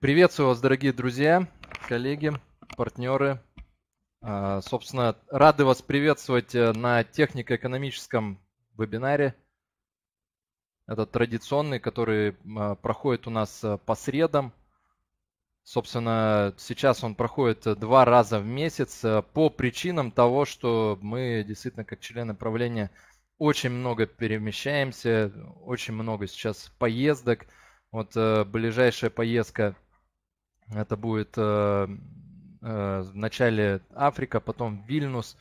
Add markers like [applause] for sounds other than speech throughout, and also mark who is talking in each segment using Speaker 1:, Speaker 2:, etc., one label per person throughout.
Speaker 1: Приветствую вас, дорогие друзья, коллеги, партнеры. А, собственно, рады вас приветствовать э, на технико-экономическом вебинаре. Это традиционный, который а, проходит у нас э, по средам. Собственно, сейчас он проходит э, два раза в месяц по причинам того, что мы действительно как члены правления очень много перемещаемся, очень много сейчас поездок. Вот ближайшая поездка – это будет э, э, в начале Африка, потом Вильнюс.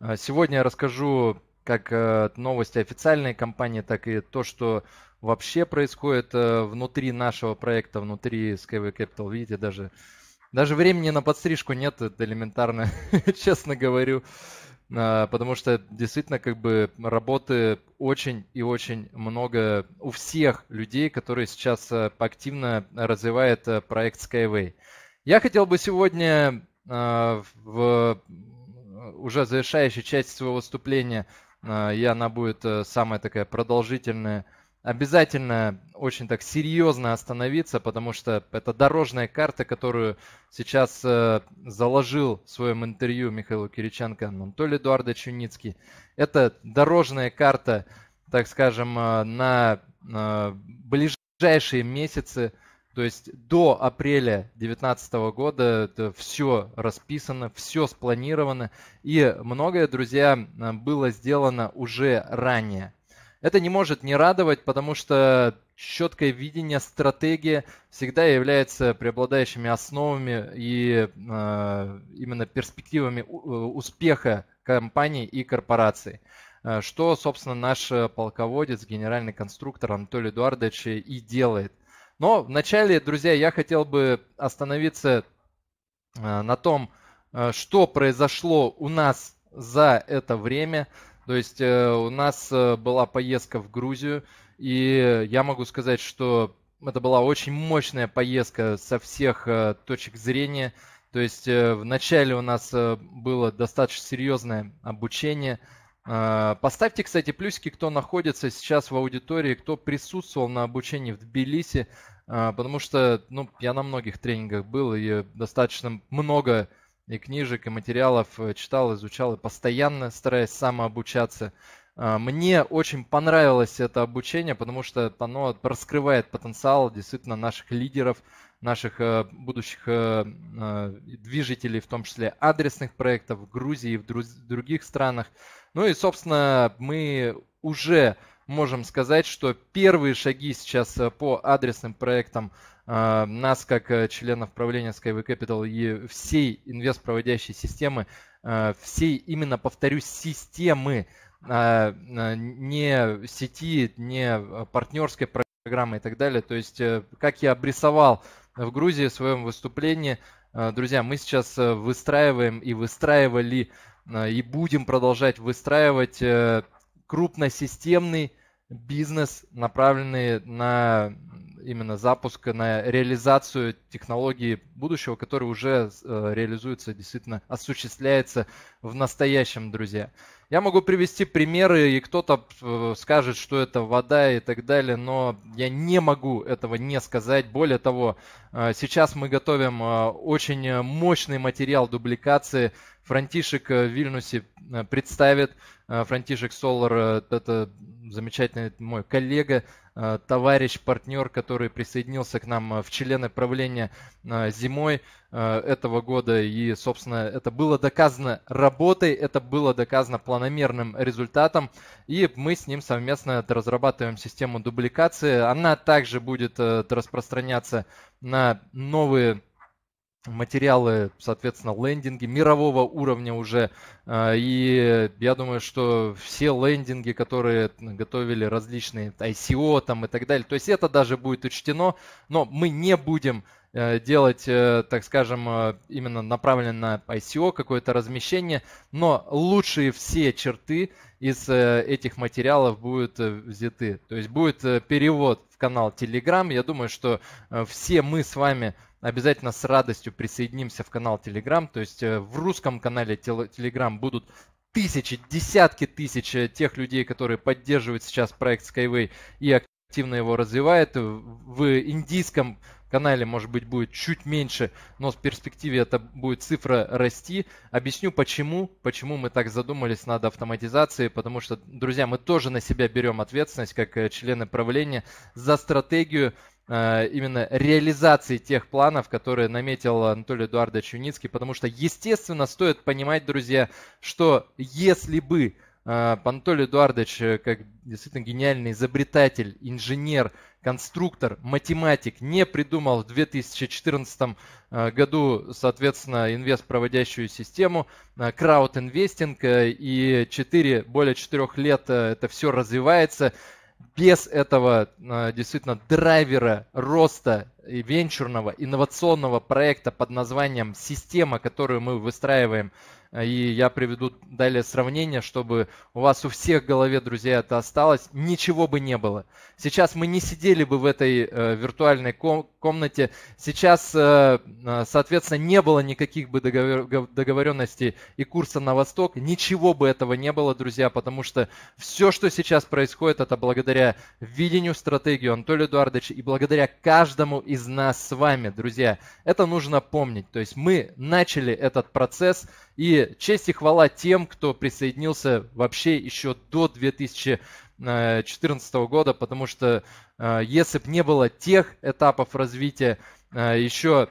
Speaker 1: Э, сегодня я расскажу как э, новости официальной компании, так и то, что вообще происходит э, внутри нашего проекта, внутри Skyway Capital. Видите, даже, даже времени на подстрижку нет, это элементарно, [laughs] честно говорю. А, потому что действительно как бы работы очень и очень много у всех людей, которые сейчас а, активно развивают а, проект Skyway. Я хотел бы сегодня в уже завершающей части своего выступления, и она будет самая такая продолжительная, обязательно очень так серьезно остановиться, потому что это дорожная карта, которую сейчас э, заложил в своем интервью Михаилу Кириченко Анатолий Эдуардович Юницкий. Это дорожная карта, так скажем, э, на э, ближайшие месяцы, то есть до апреля 2019 года это все расписано, все спланировано, и многое, друзья, э, было сделано уже ранее. Это не может не радовать, потому что четкое видение, стратегия всегда является преобладающими основами и э, именно перспективами э, успеха компаний и корпораций. Э, что, собственно, наш э, полководец, генеральный конструктор Анатолий Эдуардович и делает. Но вначале, друзья, я хотел бы остановиться на том, что произошло у нас за это время, то есть э, у нас э, была поездка в Грузию, и я могу сказать, что это была очень мощная поездка со всех э, точек зрения. То есть вначале у нас было достаточно серьезное обучение. Поставьте, кстати, плюсики, кто находится сейчас в аудитории, кто присутствовал на обучении в Тбилиси, потому что ну, я на многих тренингах был, и достаточно много и книжек, и материалов э, читал, изучал, и постоянно стараясь самообучаться. А, мне очень понравилось это обучение, потому что оно раскрывает потенциал действительно наших лидеров, наших э, будущих э, движителей, в том числе адресных проектов в Грузии и в других странах. Ну и, собственно, мы уже можем сказать, что первые шаги сейчас по адресным проектам а, нас, как э, членов правления Skyway Capital и всей инвестпроводящей системы, э, всей именно, повторюсь, системы, а, а, не сети, не э, партнерской программы и так далее. То есть, как я обрисовал в Грузии в своем выступлении, друзья, мы сейчас выстраиваем и выстраивали, и будем продолжать выстраивать крупносистемный бизнес, направленный на именно запуск, на реализацию технологии будущего, которые уже э, реализуется, действительно осуществляется в настоящем, друзья. Я могу привести примеры, и кто-то э, скажет, что это вода и так далее, но я не могу этого не сказать. Более того, э, сейчас мы готовим очень мощный материал дубликации, Франтишек э, в Вильнюсе э, представит. Э, Франтишек Солар – это замечательный мой коллега, товарищ, партнер, который присоединился к нам в члены правления зимой этого года. И, собственно, это было доказано работой, это было доказано планомерным результатом. И мы с ним совместно разрабатываем систему дубликации. Она также будет распространяться на новые материалы, соответственно, лендинги мирового уровня уже. А, и я думаю, что все лендинги, которые готовили различные ICO там и так далее, то есть это даже будет учтено, но мы не будем э, делать, э, так скажем, э, именно направленно на ICO какое-то размещение, но лучшие все черты из этих материалов будут взяты. То есть будет перевод в канал Telegram. Я думаю, что все мы с вами Обязательно с радостью присоединимся в канал Telegram. То есть э, в русском канале Telegram будут тысячи, десятки тысяч э, тех людей, которые поддерживают сейчас проект Skyway и активно его развивает. Э, в индийском канале, может быть, будет чуть меньше, но в перспективе это будет цифра расти. Объясню, почему, почему мы так задумались над автоматизацией, потому что, друзья, мы тоже на себя берем ответственность, как члены правления, за стратегию Э, именно реализации тех планов, которые наметил Анатолий Эдуардович Юницкий, потому что, естественно, стоит понимать, друзья, что если бы э, Анатолий Эдуардович, э, как действительно гениальный изобретатель, инженер, конструктор, математик, не придумал в 2014 году, соответственно, инвест-проводящую систему, крауд-инвестинг, и 4, более 4 лет это все развивается, без этого э, действительно драйвера роста и венчурного инновационного проекта под названием «Система», которую мы выстраиваем, э, и я приведу далее сравнение, чтобы у вас у всех в голове, друзья, это осталось, ничего бы не было. Сейчас мы не сидели бы в этой э, виртуальной ком комнате. Сейчас, э, э, соответственно, не было никаких бы договоренностей и курса на восток. Ничего бы этого не было, друзья, потому что все, что сейчас происходит, это благодаря видению стратегии Анатолия Эдуардовича и благодаря каждому из нас с вами, друзья. Это нужно помнить. То есть мы начали этот процесс, и честь и хвала тем, кто присоединился вообще еще до 2000 2014 э, года, потому что э, если бы не было тех этапов развития, э, еще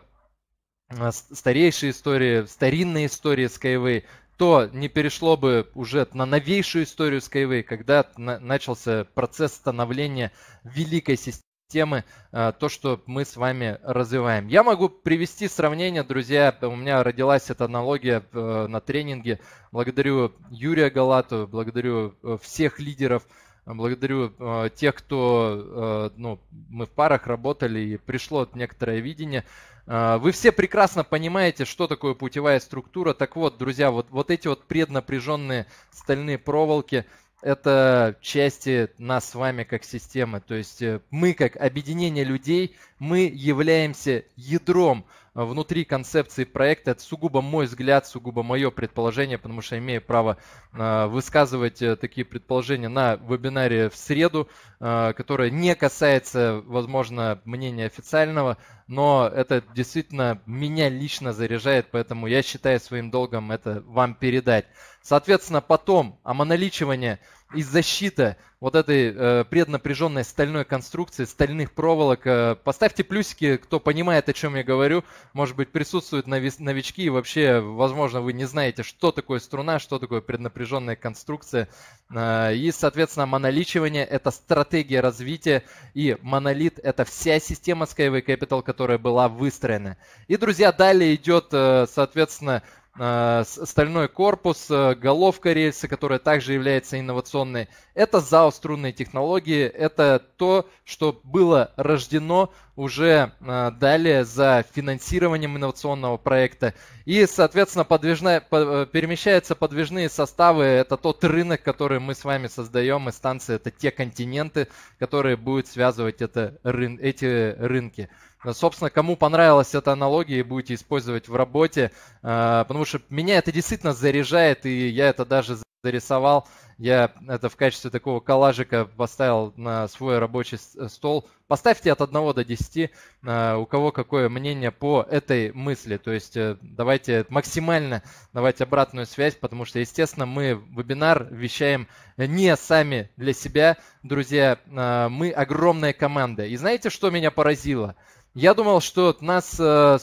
Speaker 1: старейшей истории, старинной истории Skyway, то не перешло бы уже на новейшую историю Skyway, когда начался процесс становления великой системы, то, что мы с вами развиваем. Я могу привести сравнение, друзья, у меня родилась эта аналогия на тренинге. Благодарю Юрия Галату, благодарю всех лидеров благодарю э, тех, кто, э, ну, мы в парах работали и пришло некоторое видение. Э, вы все прекрасно понимаете, что такое путевая структура. Так вот, друзья, вот, вот эти вот преднапряженные стальные проволоки, это части нас с вами как системы. То есть э, мы как объединение людей, мы являемся ядром Э, внутри концепции проекта. Это сугубо мой взгляд, сугубо мое предположение, потому что имею право э, высказывать э, такие предположения на вебинаре в среду, которое не касается, возможно, мнения официального, но это действительно меня лично заряжает, поэтому я считаю своим долгом это вам передать. Соответственно, потом о моноличивании и защита вот этой э, преднапряженной стальной конструкции, стальных проволок. Э, поставьте плюсики, кто понимает, о чем я говорю. Может быть, присутствуют нови- новички, и вообще, возможно, вы не знаете, что такое струна, что такое преднапряженная конструкция. Э, и, соответственно, моноличивание – это стратегия развития, и монолит – это вся система Skyway Capital, которая была выстроена. И, друзья, далее идет, э, соответственно, а, стальной корпус, э, головка рельса, которая также является инновационной, это ЗАО «Струнные технологии», это то, что было рождено уже э, далее за финансированием инновационного проекта. И, соответственно, подвижная, э, перемещаются подвижные составы. Это тот рынок, который мы с вами создаем, и станции это те континенты, которые будут связывать это, рын, эти рынки. Собственно, кому понравилась эта аналогия и будете использовать в работе, э, потому что меня это действительно заряжает, и я это даже дорисовал. Я это в качестве такого коллажика поставил на свой рабочий э, стол. Поставьте от 1 до 10, э, у кого какое мнение по этой мысли. То есть э, давайте максимально давать обратную связь, потому что, естественно, мы вебинар вещаем не сами для себя, друзья. Мы огромная команда. И знаете, что меня поразило? – я думал, что нас 100-200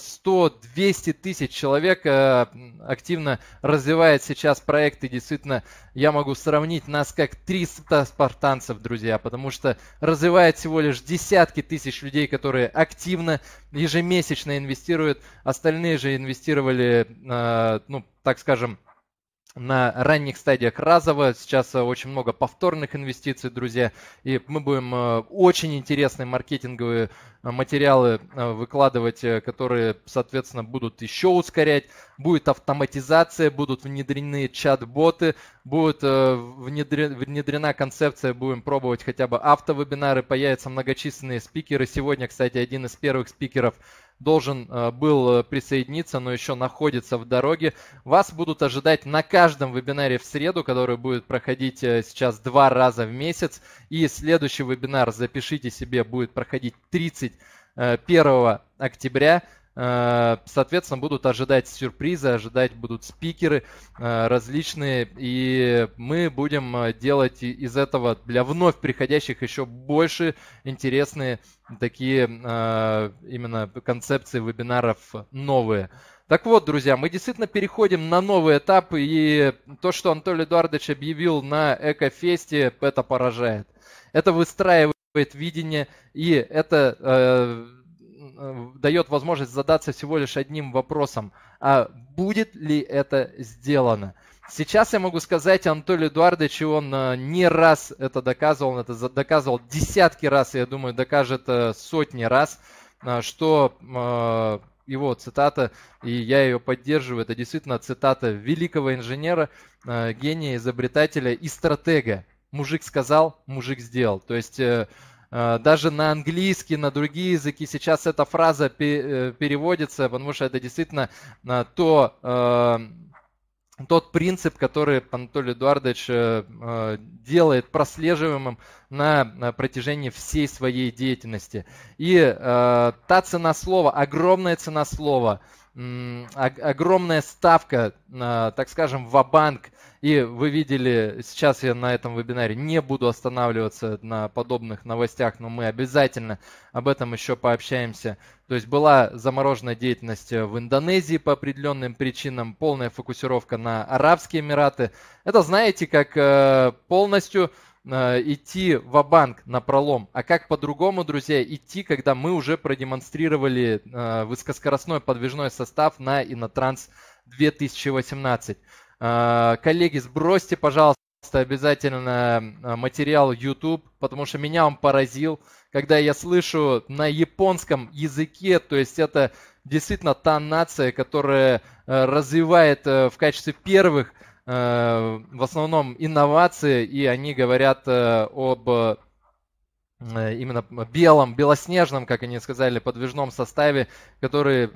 Speaker 1: э, тысяч человек э, активно развивает сейчас проект, и действительно я могу сравнить нас как 300 спартанцев, друзья, потому что развивает всего лишь десятки тысяч людей, которые активно ежемесячно инвестируют, остальные же инвестировали, э, ну, так скажем, на ранних стадиях разово. Сейчас э, очень много повторных инвестиций, друзья. И мы будем э, очень интересные маркетинговые э, материалы выкладывать, которые, соответственно, будут еще ускорять. Будет автоматизация, будут внедрены чат-боты, будет внедрена концепция, будем пробовать хотя бы автовебинары, появятся многочисленные спикеры. Сегодня, кстати, один из первых спикеров должен э, был э, присоединиться, но еще находится в дороге. Вас будут ожидать на каждом вебинаре в среду, который будет проходить э, сейчас два раза в месяц. И следующий вебинар, запишите себе, будет проходить 31 октября. Э, соответственно, будут ожидать сюрпризы, ожидать будут спикеры э, различные, и мы будем э, делать из этого для вновь приходящих еще больше интересные такие именно концепции вебинаров новые. Так вот, друзья, мы действительно переходим на новый этап, и то, что Анатолий Эдуардович объявил на Экофесте, это поражает. Это выстраивает видение, и это Э, дает возможность задаться всего лишь одним вопросом, а будет ли это сделано? Сейчас я могу сказать Анатолию Эдуардовичу, он э, не раз это доказывал, он это доказывал десятки раз, я думаю, докажет э, сотни раз, что его цитата, и я ее поддерживаю, это действительно цитата великого инженера, гения, изобретателя и стратега. Мужик сказал, мужик сделал. То есть а, даже на английский, на другие языки сейчас эта фраза э, переводится, потому что это действительно а, то, а, тот принцип, который Анатолий Эдуардович э, делает прослеживаемым на протяжении всей своей деятельности. И та цена слова, огромная цена слова, огромная ставка, так скажем, в банк и вы видели, сейчас я на этом вебинаре не буду останавливаться на подобных новостях, но мы обязательно об этом еще пообщаемся. То есть была заморожена деятельность э, в Индонезии по определенным причинам, полная фокусировка на Арабские Эмираты. Это знаете, как э, полностью э, идти в банк на пролом, а как по-другому, друзья, идти, когда мы уже продемонстрировали высокоскоростной подвижной состав на Инотранс 2018. А, коллеги, сбросьте, пожалуйста, обязательно а, материал YouTube, потому что меня он поразил, когда я слышу на японском языке, то есть это действительно та нация, которая а, развивает э, в качестве первых в основном инновации, и они говорят э, об э, именно белом, белоснежном, как они сказали, подвижном составе, который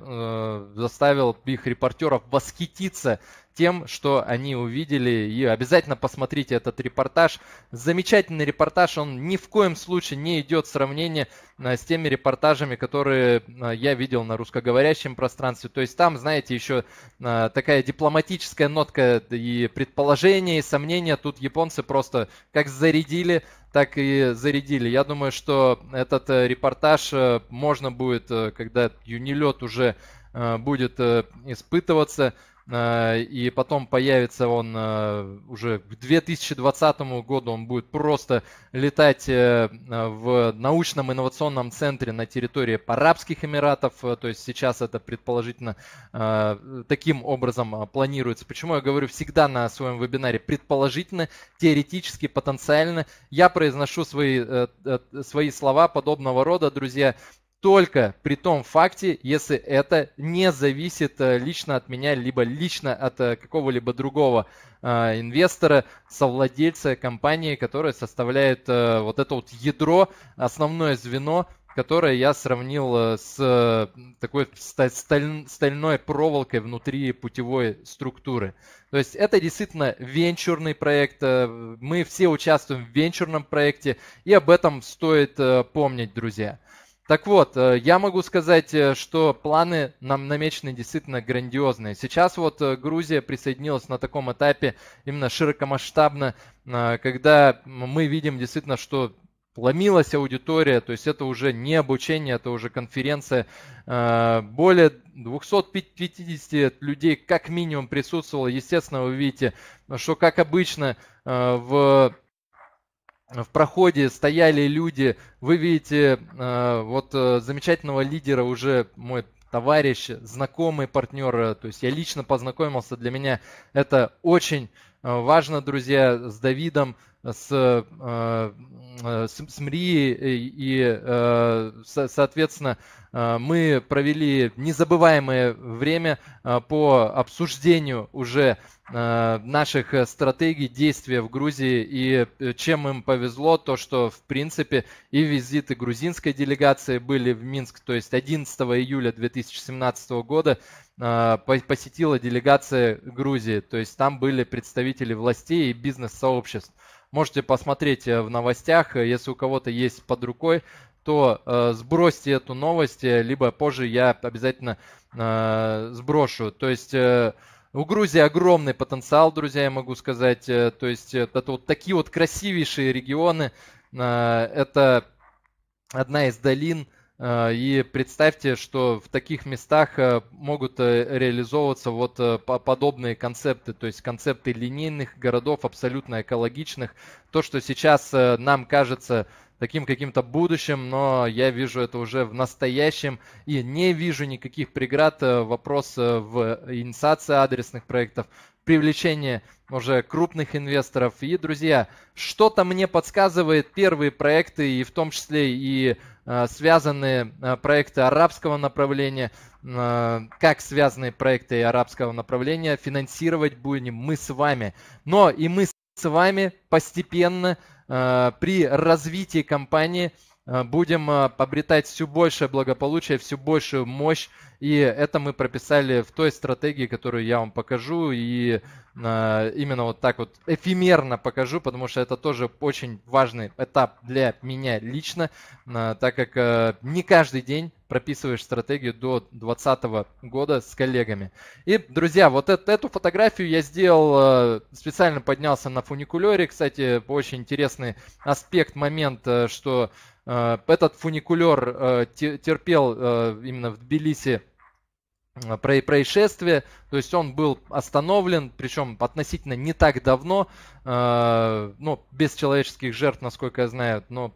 Speaker 1: заставил их репортеров восхититься тем, что они увидели. И обязательно посмотрите этот репортаж. Замечательный репортаж. Он ни в коем случае не идет в сравнение а, с теми репортажами, которые а, я видел на русскоговорящем пространстве. То есть там, знаете, еще а, такая дипломатическая нотка и предположения, и сомнения. Тут японцы просто как зарядили так и зарядили. Я думаю, что этот э, репортаж э, можно будет, э, когда юнилет уже будет испытываться, Э, и потом появится он э, уже к 2020 году, он будет просто летать э, в научном инновационном центре на территории Арабских Эмиратов, то есть сейчас это предположительно таким образом планируется. Почему я говорю всегда на своем вебинаре предположительно, теоретически, потенциально. Я произношу свои, свои слова подобного рода, друзья, только при том факте, если это не зависит э, лично от меня, либо лично от э, какого-либо другого э, инвестора, совладельца компании, которая составляет вот это вот ядро, основное звено, которое я сравнил с такой стальной проволокой внутри путевой структуры. То есть это действительно венчурный проект, мы все участвуем в венчурном проекте, и об этом стоит помнить, друзья. Так вот, э, я могу сказать, э, что планы нам намечены действительно грандиозные. Сейчас вот э, Грузия присоединилась на таком этапе именно широкомасштабно, когда мы видим действительно, что ломилась аудитория, то есть это уже не обучение, это уже конференция. Более 250 людей как минимум присутствовало. Естественно, вы видите, что как обычно в Э, в проходе стояли люди, вы видите э, вот э, замечательного лидера уже мой товарищ, знакомый партнер, то есть я лично познакомился, для меня это очень важно, друзья, с Давидом, с, с, с МРИ и, соответственно, мы провели незабываемое время по обсуждению уже Э, наших э, стратегий действия в Грузии и э, чем им повезло, то что в принципе и визиты грузинской делегации были в Минск, то есть 11 июля 2017 года посетила делегация Грузии, то есть там были представители властей и бизнес-сообществ. Можете посмотреть в новостях, если у кого-то есть под рукой, то сбросьте эту новость, либо позже я обязательно сброшу. То есть у Грузии огромный потенциал, друзья, я могу сказать. Э, то есть э, это вот такие вот красивейшие регионы. Э, это одна из долин. И представьте, что в таких местах могут реализовываться вот подобные концепты, то есть концепты линейных городов, абсолютно экологичных. То, что сейчас нам кажется таким каким-то будущим, но я вижу это уже в настоящем и не вижу никаких преград. Э, вопрос э, в инициации адресных проектов, привлечение уже крупных инвесторов. И, друзья, что-то мне подсказывает первые проекты, и в том числе и э, связанные проекты арабского направления, как связанные проекты арабского направления финансировать будем мы с вами. Но и мы с вами постепенно Э, при развитии компании Э, будем э, обретать все большее благополучие, все большую мощь. И это мы прописали в той стратегии, которую я вам покажу. И э, именно вот так вот эфемерно покажу, потому что это тоже очень важный этап для меня лично, так как не каждый день прописываешь стратегию до 2020 года с коллегами. И, друзья, вот это, эту фотографию я сделал, специально поднялся на фуникулере. Кстати, очень интересный аспект, момент, что Э, этот фуникулер э, терпел э, именно в Тбилиси происшествие, то есть он был остановлен, причем относительно не так давно, ну, без человеческих жертв, насколько я знаю, но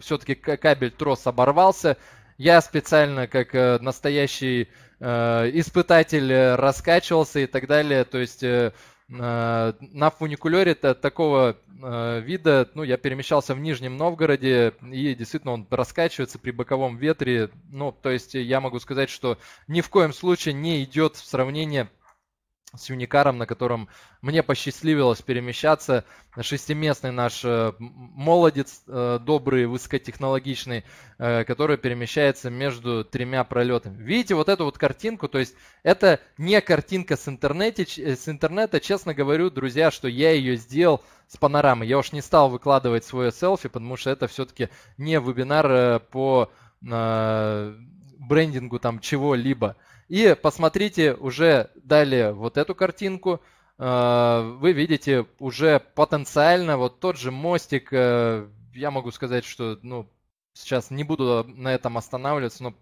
Speaker 1: все-таки кабель трос оборвался. Я специально, как настоящий испытатель, раскачивался и так далее, то есть Э, на фуникулере такого э, вида, ну, я перемещался в Нижнем Новгороде, и действительно он раскачивается при боковом ветре. Ну, то есть я могу сказать, что ни в коем случае не идет в сравнение с Юникаром, на котором мне посчастливилось перемещаться. Шестиместный наш э, молодец, э, добрый, высокотехнологичный, э, который перемещается между тремя пролетами. Видите вот эту вот картинку? То есть это не картинка с, интернете, с интернета. Честно говорю, друзья, что я ее сделал с панорамы. Я уж не стал выкладывать свое селфи, потому что это все-таки не вебинар по брендингу там чего-либо. И посмотрите уже далее вот эту картинку. Э, вы видите уже потенциально вот тот же мостик. Э, я могу сказать, что ну, сейчас не буду на этом останавливаться, но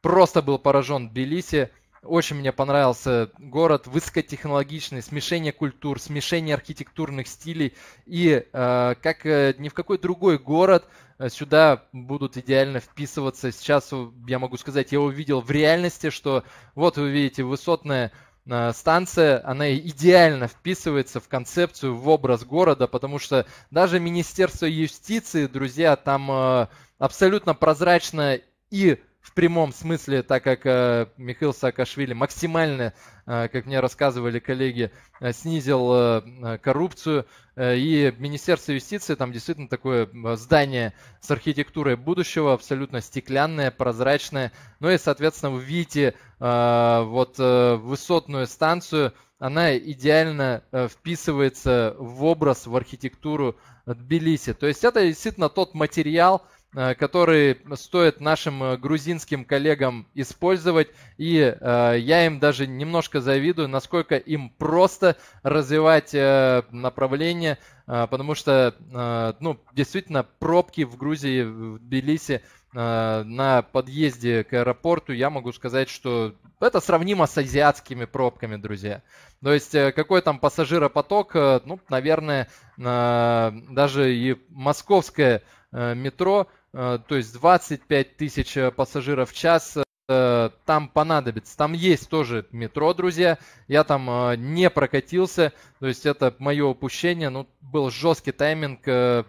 Speaker 1: просто был поражен Тбилиси. Очень мне понравился город, высокотехнологичный, смешение культур, смешение архитектурных стилей. И э, как э, ни в какой другой город э, сюда будут идеально вписываться. Сейчас я могу сказать, я увидел в реальности, что вот вы видите высотная э, станция, она идеально вписывается в концепцию, в образ города, потому что даже Министерство юстиции, друзья, там э, абсолютно прозрачно и в прямом смысле, так как э, Михаил Саакашвили максимально, э, как мне рассказывали коллеги, э, снизил э, э коррупцию. Э, и Министерство юстиции, там действительно такое э, здание с архитектурой будущего, абсолютно стеклянное, прозрачное. Ну и, соответственно, вы видите э, вот э, высотную станцию, она идеально э, вписывается в образ, в архитектуру Тбилиси. То есть это действительно тот материал, Э, которые стоит нашим э, грузинским коллегам использовать. И э, я им даже немножко завидую, насколько им просто развивать э, направление, э, потому что э, ну, действительно пробки в Грузии, в Тбилиси на подъезде к аэропорту, я могу сказать, что это сравнимо с азиатскими пробками, друзья. То есть какой там пассажиропоток, ну, наверное, даже и московское метро Э, то есть 25 тысяч э, пассажиров в час э, там понадобится. Там есть тоже метро, друзья. Я там не прокатился, то есть это мое упущение. Ну, был жесткий тайминг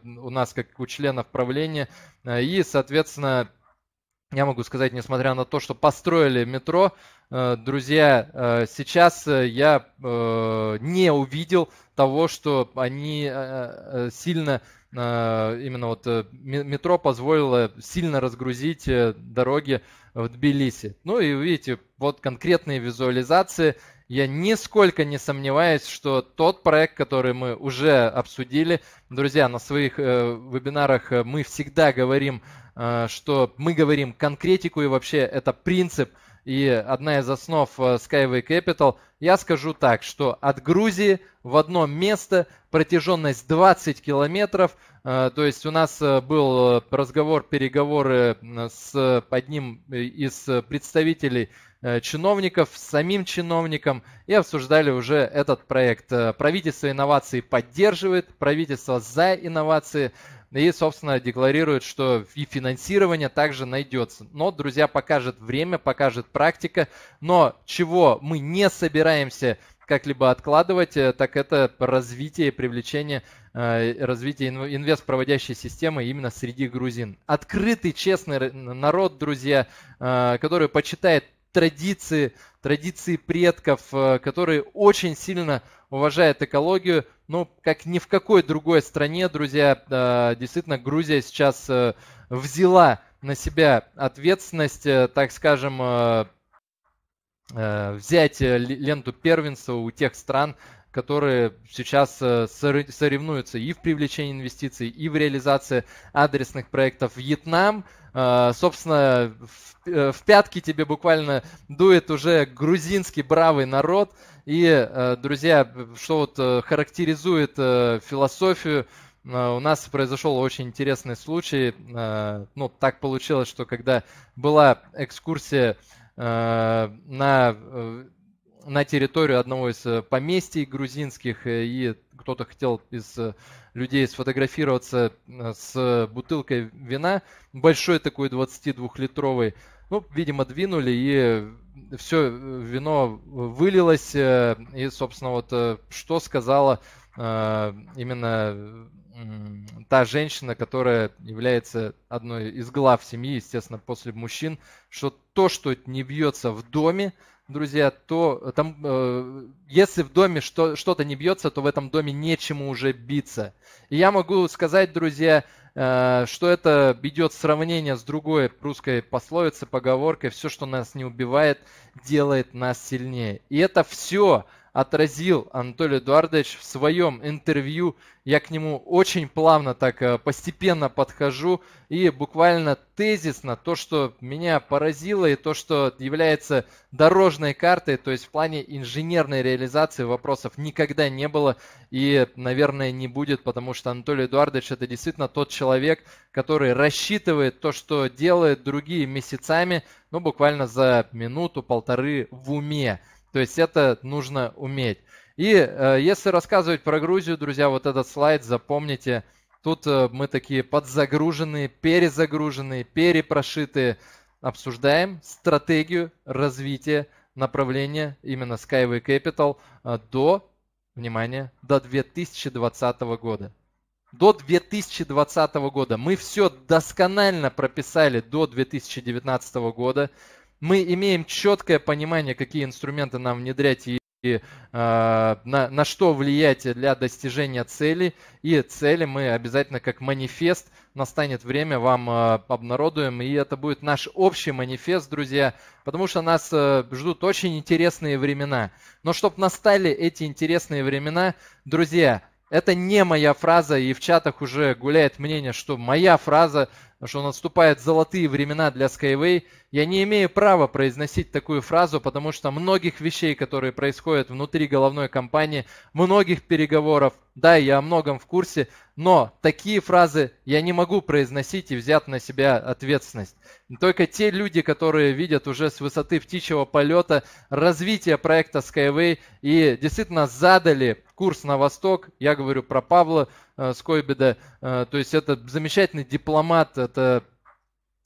Speaker 1: у нас, как у членов правления. И, соответственно, я могу сказать, несмотря на то, что построили метро, друзья, сейчас я не увидел того, что они сильно Э, именно вот э, метро позволило сильно разгрузить э, дороги в Тбилиси. Ну и видите, вот конкретные визуализации. Я нисколько не сомневаюсь, что тот проект, который мы уже обсудили, друзья, на своих э, вебинарах мы всегда говорим, э, что мы говорим конкретику и вообще это принцип – и одна из основ э, Skyway Capital, я скажу так, что от Грузии в одно место протяженность 20 километров, э, то есть у нас э, был разговор, переговоры с одним из представителей чиновников, с самим чиновником и обсуждали уже этот проект. Правительство инноваций поддерживает, правительство за инновации, ну и, собственно, декларирует, что и финансирование также найдется. Но, друзья, покажет время, покажет практика. Но чего мы не собираемся как-либо откладывать, э, так это развитие и привлечение э, развитие инвест-проводящей системы именно среди грузин. Открытый, честный народ, друзья, э, который почитает традиции, традиции предков, э, которые очень сильно уважают экологию. Ну, как ни в какой другой стране, друзья, э, действительно, Грузия сейчас э, взяла на себя ответственность, так скажем, взять ленту первенства у тех стран, которые сейчас э, соревнуются и в привлечении инвестиций, и в реализации адресных проектов. Э, в Вьетнам, э, собственно, в пятки тебе буквально дует уже грузинский бравый народ. И, друзья, что вот характеризует философию у нас произошел очень интересный случай. Ну, так получилось, что когда была экскурсия на на территорию одного из э, поместий грузинских, э, и кто-то хотел из э, людей сфотографироваться с бутылкой вина, большой такой 22-литровый. Ну, видимо, двинули, и все вино вылилось, и, собственно, вот что сказала именно та женщина, которая является одной из глав семьи, естественно, после мужчин, что то, что не бьется в доме, друзья, то э, там, э, если в доме что, что-то не бьется, то в этом доме нечему уже биться. И я могу сказать, друзья, э, что это идет сравнение с другой русской пословицей, поговоркой, все, что нас не убивает, делает нас сильнее. И это все отразил Анатолий Эдуардович в своем интервью. Я к нему очень плавно так э, постепенно подхожу и буквально тезисно то, что меня поразило и то, что является дорожной картой, то есть в плане инженерной реализации вопросов никогда не было и, наверное, не будет, потому что Анатолий Эдуардович это действительно тот человек, который рассчитывает то, что делает другие месяцами, ну, буквально за минуту-полторы в уме. То есть это нужно уметь. И э, если рассказывать про Грузию, друзья, вот этот слайд запомните. Тут э, мы такие подзагруженные, перезагруженные, перепрошитые. Обсуждаем стратегию развития направления именно Skyway Capital э, до, внимание, до 2020 года. До 2020 года. Мы все досконально прописали до 2019 года мы имеем четкое понимание, какие инструменты нам внедрять и и, э, на, на что влиять для достижения цели. И цели мы обязательно как манифест, настанет время, вам э, обнародуем. И это будет наш общий манифест, друзья, потому что нас э, ждут очень интересные времена. Но чтобы настали эти интересные времена, друзья, это не моя фраза, и в чатах уже гуляет мнение, что моя фраза, что наступают золотые времена для Skyway. Я не имею права произносить такую фразу, потому что многих вещей, которые происходят внутри головной компании, многих переговоров, да, я о многом в курсе, но такие фразы я не могу произносить и взять на себя ответственность. Только те люди, которые видят уже с высоты птичьего полета развитие проекта Skyway и действительно задали курс на восток. Я говорю про Павла э, Скойбеда. Э, то есть это замечательный дипломат, это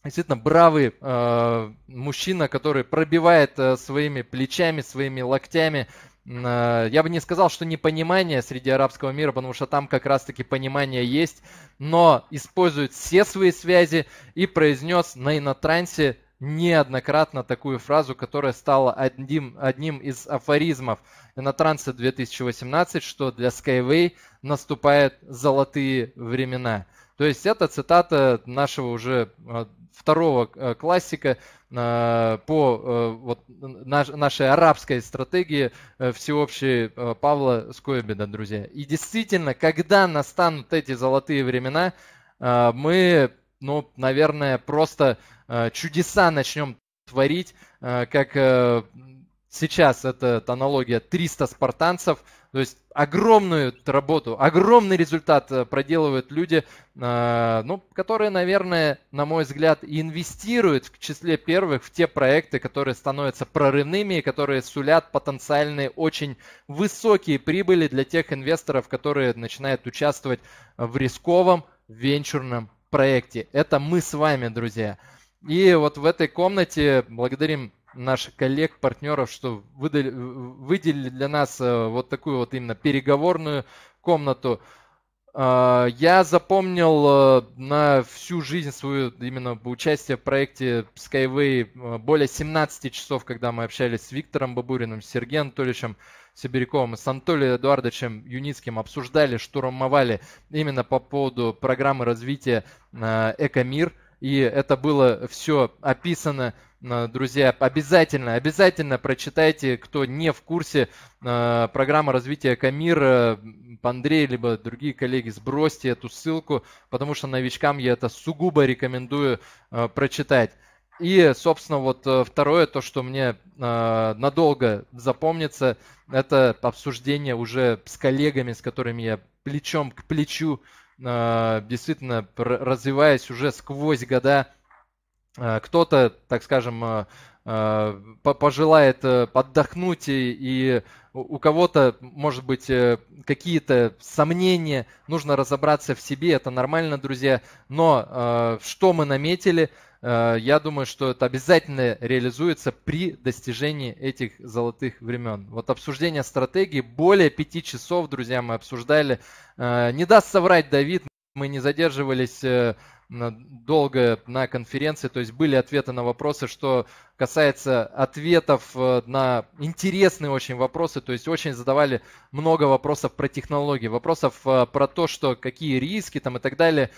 Speaker 1: действительно бравый э, мужчина, который пробивает э, своими плечами, своими локтями. Э, я бы не сказал, что непонимание среди арабского мира, потому что там как раз-таки понимание есть, но использует все свои связи и произнес на инотрансе неоднократно такую фразу, которая стала одним, одним из афоризмов на трансе 2018, что для Skyway наступают золотые времена. То есть это цитата нашего уже э, второго э, классика э, по вот, нашей арабской стратегии всеобщей Павла Скойбеда, друзья. И действительно, когда настанут эти золотые времена, мы, ну, наверное, просто Э, чудеса начнем творить, э, как э, сейчас это аналогия 300 спартанцев, то есть огромную работу, огромный результат проделывают люди, ну, которые, наверное, на мой взгляд, инвестируют в числе первых в те проекты, которые становятся прорывными и которые сулят потенциальные очень высокие прибыли для тех инвесторов, которые начинают участвовать в рисковом венчурном проекте. Это мы с вами, друзья. И вот в этой комнате благодарим наших коллег, партнеров, что выдали, выделили для нас э, вот такую вот именно переговорную комнату. А, я запомнил э, на всю жизнь свою именно участие в проекте Skyway э, более 17 часов, когда мы общались с Виктором Бабуриным, с Сергеем Анатольевичем Сибиряковым с Анатолием Эдуардовичем Юницким, обсуждали, штурмовали именно по поводу программы развития «Экомир», и это было все описано, э, друзья. Обязательно, обязательно прочитайте, кто не в курсе, э, программа развития Камир, Пандрей либо другие коллеги, сбросьте эту ссылку, потому что новичкам я это сугубо рекомендую э, прочитать. И, собственно, вот второе, то, что мне э, надолго запомнится, это обсуждение уже с коллегами, с которыми я плечом к плечу а, действительно развиваясь уже сквозь года, а, кто-то, так скажем, а, пожелает э, отдохнуть и, и у кого-то, может быть, э, какие-то сомнения, нужно разобраться в себе, это нормально, друзья. Но что мы наметили – Э, я думаю, что это обязательно реализуется при достижении этих золотых времен. Вот обсуждение стратегии более пяти часов, друзья, мы обсуждали. Э, не даст соврать Давид, мы не задерживались э, долго на конференции, то есть были ответы на вопросы, что касается ответов э, на интересные очень вопросы, то есть очень задавали много вопросов про технологии, вопросов э, про то, что какие риски там и так далее.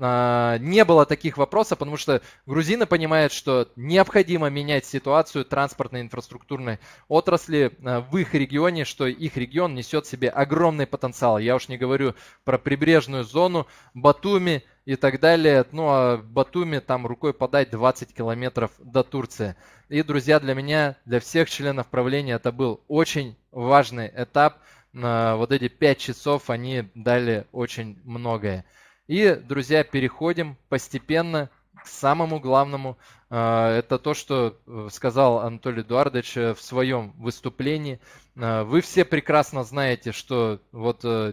Speaker 1: А, не было таких вопросов, потому что грузины понимают, что необходимо менять ситуацию транспортной инфраструктурной отрасли э, в их регионе, что их регион несет в себе огромный потенциал. Я уж не говорю про прибрежную зону, Батуми, и так далее. Ну а Батуми там рукой подать 20 километров до Турции. И, друзья, для меня, для всех членов правления это был очень важный этап. Вот эти пять часов они дали очень многое. И, друзья, переходим постепенно к самому главному. А, это то, что э, сказал Анатолий Эдуардович э, в своем выступлении. А, вы все прекрасно знаете, что вот э,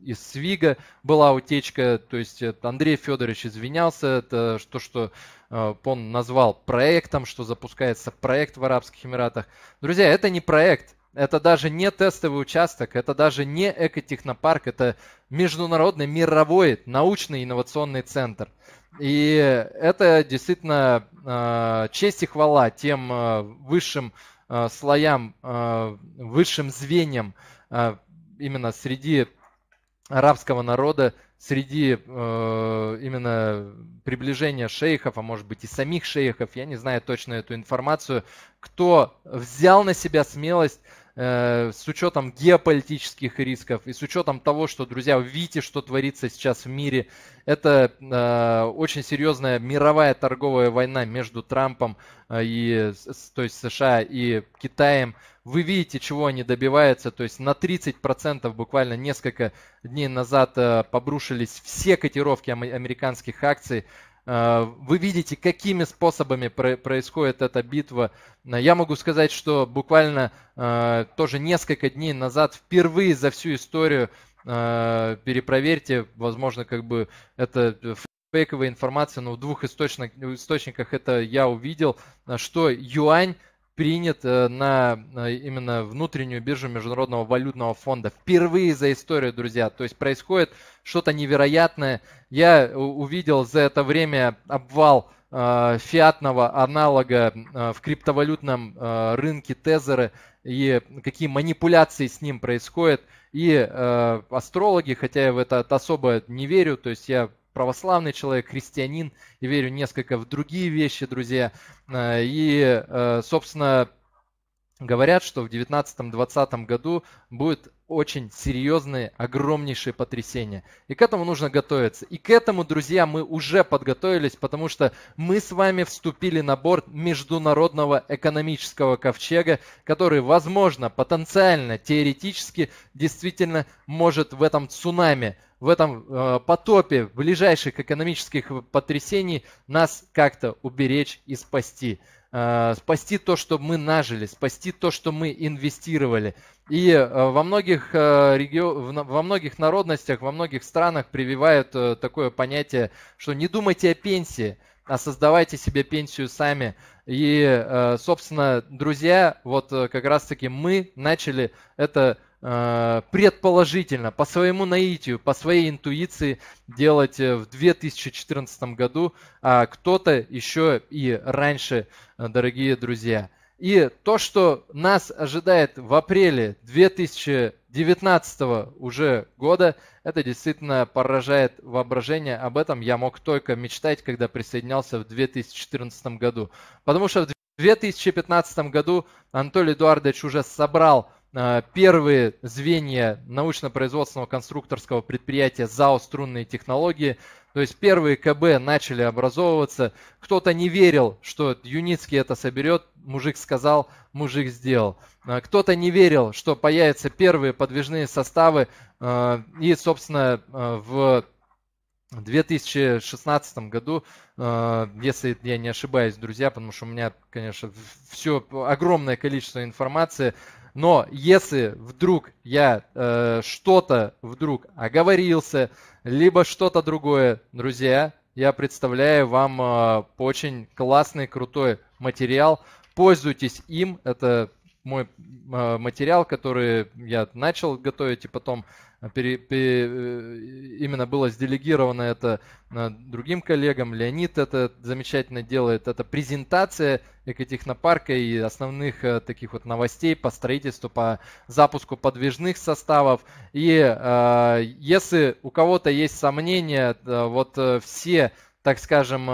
Speaker 1: из Свига была утечка, то есть Андрей Федорович извинялся, это то, что Э, он назвал проектом, что запускается проект в Арабских Эмиратах. Друзья, это не проект, это даже не тестовый участок, это даже не экотехнопарк, это международный, мировой научный инновационный центр. И это действительно э, честь и хвала тем э, высшим э, слоям, э, высшим звеньям э, именно среди арабского народа, среди э, именно приближения шейхов, а может быть и самих шейхов, я не знаю точно эту информацию, кто взял на себя смелость э, с учетом геополитических рисков и с учетом того, что, друзья, видите, что творится сейчас в мире. Это э, очень серьезная мировая торговая война между Трампом э, и, то есть США и Китаем. Вы видите, чего они добиваются. То есть на 30% буквально несколько дней назад э, побрушились все котировки американских акций. Э, вы видите, какими способами происходит эта битва. Э, я могу сказать, что буквально тоже несколько дней назад впервые за всю историю перепроверьте, возможно, как бы это фейковая информация, но в двух источник, источниках это я увидел, что юань принят э, на именно внутреннюю биржу Международного валютного фонда. Впервые за историю, друзья. То есть происходит что-то невероятное. Я увидел за это время обвал э, фиатного аналога э, в криптовалютном рынке Тезеры и какие манипуляции с ним происходят. И астрологи, хотя я в это особо не верю, то есть я православный человек, христианин, и верю несколько в другие вещи, друзья. Э, и, э, собственно, говорят, что в 19-20 году будет очень серьезные, огромнейшие потрясения. И к этому нужно готовиться. И к этому, друзья, мы уже подготовились, потому что мы с вами вступили на борт международного экономического ковчега, который, возможно, потенциально, теоретически, действительно может в этом цунами, в этом э, потопе ближайших экономических потрясений нас как-то уберечь и спасти. Э, спасти то, что мы нажили, спасти то, что мы инвестировали. И э, во многих, э, реги... во многих народностях, во многих странах прививают такое понятие, что не думайте о пенсии, а создавайте себе пенсию сами. И, собственно, друзья, вот как раз-таки мы начали это Э, предположительно, по своему наитию, по своей интуиции делать э, в 2014 году, а кто-то еще и раньше, э, дорогие друзья. И то, что нас ожидает в апреле 2019 уже года, это действительно поражает воображение. Об этом я мог только мечтать, когда присоединялся в 2014 году. Потому что в 2015 году Анатолий Эдуардович уже собрал а, первые звенья научно-производственного конструкторского предприятия ЗАО «Струнные технологии». То есть первые КБ начали образовываться. Кто-то не верил, что Юницкий это соберет. Мужик сказал, мужик сделал. А, кто-то не верил, что появятся первые подвижные составы. А, и, собственно, в 2016 году, если я не ошибаюсь, друзья, потому что у меня, конечно, все огромное количество информации, но если вдруг я э, что-то вдруг оговорился, либо что-то другое, друзья, я представляю вам э, очень классный, крутой материал. Пользуйтесь им. Это мой э, материал, который я начал готовить и потом а пере, пере, э, именно было сделегировано это э, другим коллегам. Леонид это замечательно делает. Это презентация экотехнопарка и основных э, таких вот новостей по строительству, по запуску подвижных составов. И если у кого-то есть сомнения, вот все, так скажем,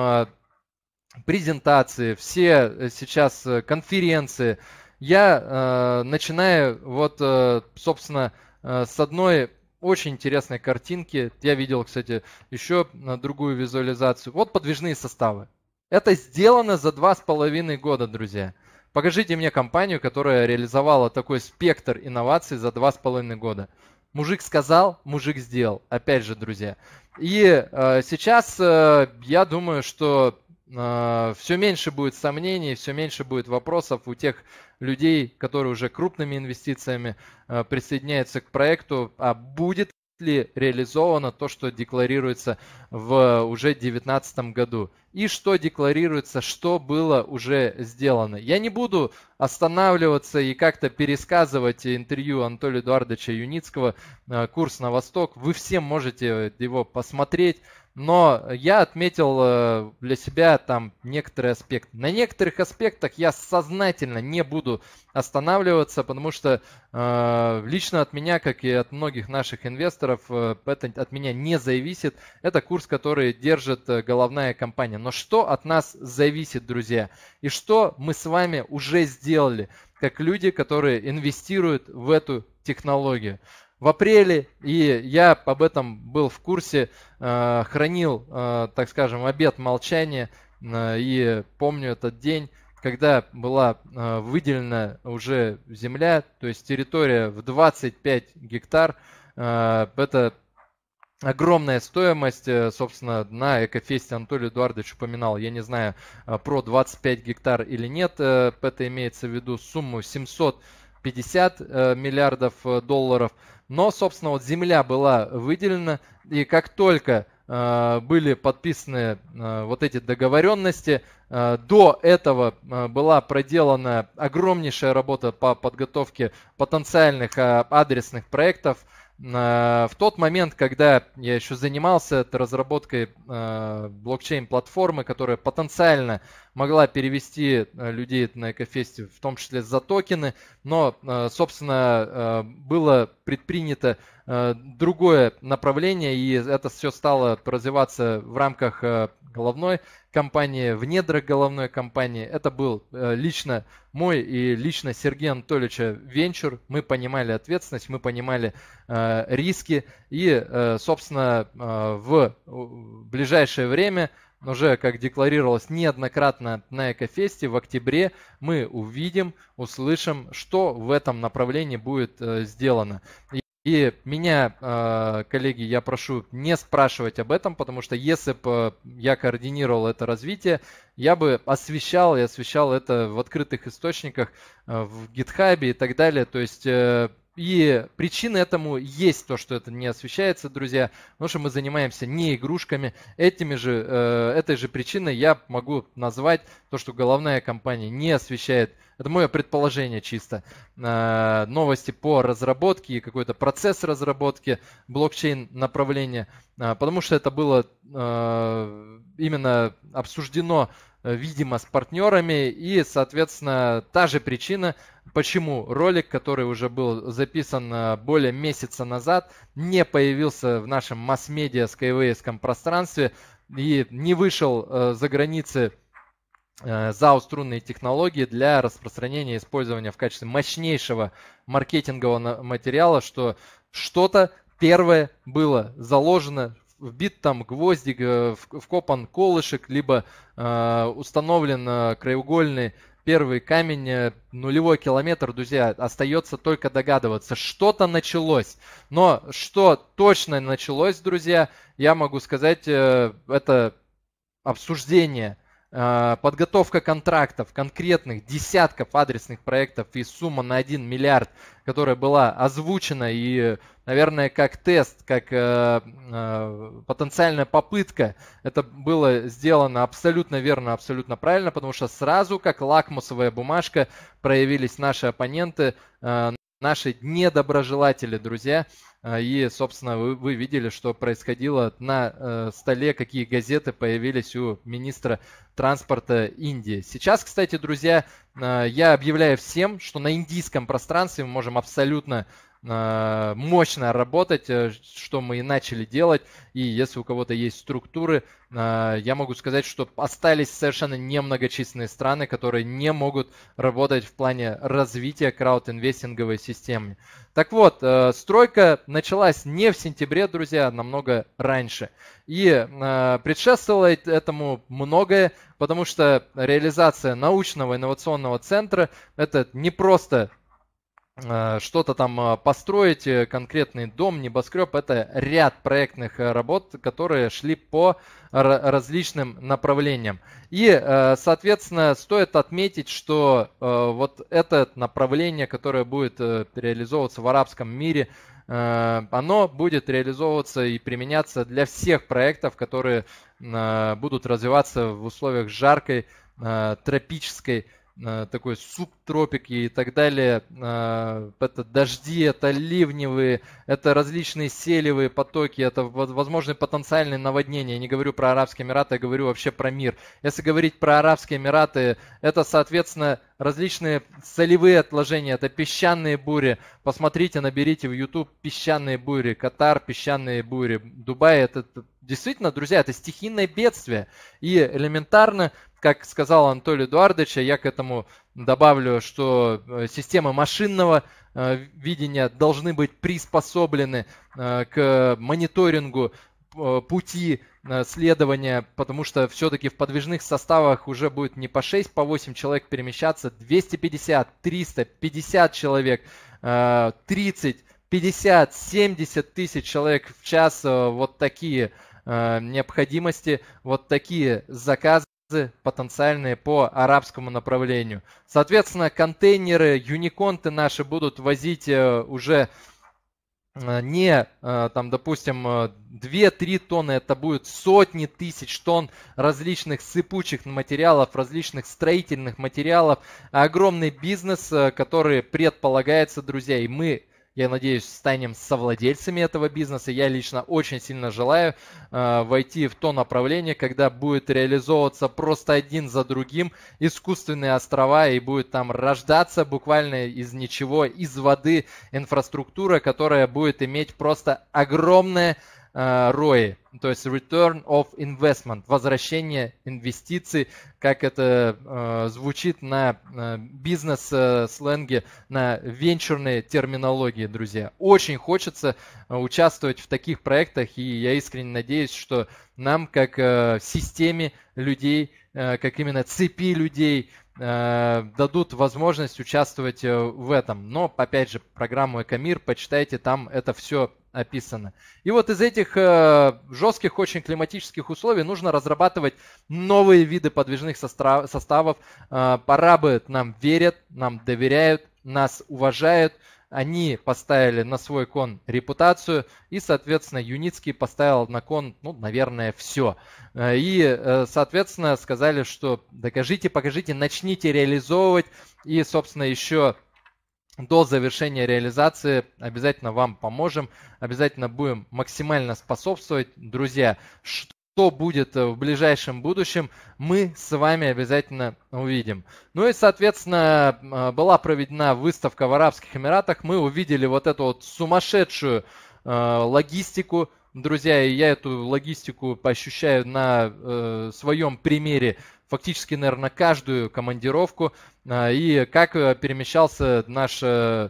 Speaker 1: презентации, все сейчас конференции, я э, начинаю вот, э, собственно, э, с одной очень интересные картинки. Я видел, кстати, еще другую визуализацию. Вот подвижные составы. Это сделано за два с половиной года, друзья. Покажите мне компанию, которая реализовала такой спектр инноваций за два с половиной года. Мужик сказал, мужик сделал. Опять же, друзья. И э, сейчас э, я думаю, что а, все меньше будет сомнений, все меньше будет вопросов у тех людей, которые уже крупными инвестициями а, присоединяются к проекту, а будет ли реализовано то, что декларируется в уже 2019 году. И что декларируется, что было уже сделано. Я не буду останавливаться и как-то пересказывать интервью Анатолия Эдуардовича Юницкого а, «Курс на восток». Вы все можете его посмотреть но я отметил э, для себя там некоторые аспекты. На некоторых аспектах я сознательно не буду останавливаться, потому что э, лично от меня, как и от многих наших инвесторов, э, это от меня не зависит. Это курс, который держит э, головная компания. Но что от нас зависит, друзья? И что мы с вами уже сделали, как люди, которые инвестируют в эту технологию? в апреле, и я об этом был в курсе, э, хранил, э, так скажем, обед молчания, э, и помню этот день, когда была выделена уже земля, то есть территория в 25 гектар, это огромная стоимость, собственно, на Экофесте Анатолий Эдуардович упоминал, я не знаю, про 25 гектар или нет, это имеется в виду сумму 700 50 э, миллиардов э, долларов. Но, собственно, вот земля была выделена, и как только э, были подписаны вот эти договоренности, до этого была проделана огромнейшая работа по подготовке потенциальных адресных проектов – Э, в тот момент, когда я еще занимался разработкой э, блокчейн-платформы, которая потенциально могла перевести э, людей на Экофесте, в том числе за токены, но, собственно, было предпринято Э, другое направление, и это все стало развиваться в рамках э, головной компании, в недрах головной компании. Это был э, лично мой и лично Сергея Анатольевича венчур. Мы понимали ответственность, мы понимали риски, и, собственно, в ближайшее время уже, как декларировалось неоднократно на Экофесте, в октябре мы увидим, услышим, что в этом направлении будет сделано. И меня, э, коллеги, я прошу не спрашивать об этом, потому что если бы э, я координировал это развитие, я бы освещал и освещал это в открытых источниках, э, в GitHub и так далее. То есть и причины этому есть то, что это не освещается, друзья, потому что мы занимаемся не игрушками. Этими же, этой же причиной я могу назвать то, что головная компания не освещает это мое предположение чисто, э, новости по разработке какой-то процесс разработки блокчейн направления, э, потому что это было э, именно обсуждено, видимо, с партнерами и, соответственно, та же причина, почему ролик, который уже был записан более месяца назад, не появился в нашем масс-медиа скайвейском пространстве и не вышел за границы Э, ЗАО «Струнные технологии» для распространения и использования в качестве мощнейшего маркетингового материала, что что-то первое было заложено вбит там гвоздик, э, вкопан колышек, либо э, установлен э, краеугольный первый камень, нулевой километр, друзья, остается только догадываться. Что-то началось. Но что точно началось, друзья, я могу сказать, это обсуждение а, подготовка контрактов, конкретных десятков адресных проектов и сумма на 1 миллиард, которая была озвучена и, наверное, как тест, как э, э, потенциальная попытка, это было сделано абсолютно верно, абсолютно правильно, потому что сразу, как лакмусовая бумажка, проявились наши оппоненты э, наши недоброжелатели, друзья. А, и, собственно, вы, вы видели, что происходило на э, столе, какие газеты появились у министра транспорта Индии. Сейчас, кстати, друзья, э, я объявляю всем, что на индийском пространстве мы можем абсолютно Э, мощно работать, э, что мы и начали делать. И если у кого-то есть структуры, э, я могу сказать, что остались совершенно немногочисленные страны, которые не могут работать в плане развития краудинвестинговой системы. Так вот, стройка началась не в сентябре, друзья, а намного раньше. И предшествовало этому многое, потому что реализация научного инновационного центра – это не просто Э, что-то там э, построить, э, конкретный дом, небоскреб, это ряд проектных работ, которые шли по различным направлениям. И, соответственно, стоит отметить, что вот это направление, которое будет реализовываться в арабском мире, оно будет реализовываться и применяться для всех проектов, которые будут развиваться в условиях жаркой тропической Э, такой субтропики и так далее. Э, это дожди, это ливневые, это различные селевые потоки, это возможные потенциальные наводнения. Я не говорю про Арабские Эмираты, я говорю вообще про мир. Если говорить про Арабские Эмираты, это, соответственно, различные солевые отложения, это песчаные бури. Посмотрите, наберите в YouTube песчаные бури, Катар, песчаные бури, Дубай, это Действительно, друзья, это стихийное бедствие. И элементарно, как сказал Анатолий Эдуардович, а я к этому добавлю, что э, системы машинного э, видения должны быть приспособлены э, к мониторингу пути следования, потому что все-таки в подвижных составах уже будет не по 6, по 8 человек перемещаться, 250, 300, 50 человек, 30, 50, 70 тысяч человек в час, вот такие Э, необходимости вот такие заказы потенциальные по арабскому направлению. Соответственно, контейнеры, юниконты наши будут возить э, уже э, не, там, допустим, 2-3 тонны, это будет сотни тысяч тонн различных сыпучих материалов, различных строительных материалов. Огромный бизнес, который предполагается, друзья, и мы я надеюсь, станем совладельцами этого бизнеса. Я лично очень сильно желаю э, войти в то направление, когда будет реализовываться просто один за другим искусственные острова и будет там рождаться буквально из ничего, из воды инфраструктура, которая будет иметь просто огромное ROI, э, то есть Return of Investment, возвращение инвестиций, как это э, звучит на э, бизнес-сленге, на венчурной терминологии, друзья. Очень хочется участвовать в таких проектах, и я искренне надеюсь, что нам, как системе людей, как именно цепи людей, дадут возможность участвовать в этом. Но, опять же, программу Экомир почитайте, там это все описано. И вот из этих э, жестких очень климатических условий нужно разрабатывать новые виды подвижных состав, составов. Э, парабы нам верят, нам доверяют, нас уважают. Они поставили на свой кон репутацию, и, соответственно, Юницкий поставил на кон, ну, наверное, все. Э, и, э, соответственно, сказали, что докажите, покажите, начните реализовывать. И, собственно, еще до завершения реализации обязательно вам поможем, обязательно будем максимально способствовать. Друзья, что будет э, в ближайшем будущем, мы с вами обязательно увидим. Ну и, соответственно, э, была проведена выставка в Арабских Эмиратах. Мы увидели вот эту вот сумасшедшую э, логистику. Друзья, и я эту логистику ощущаю на э, своем примере фактически, наверное, каждую командировку. А, и как э, перемещался наш э,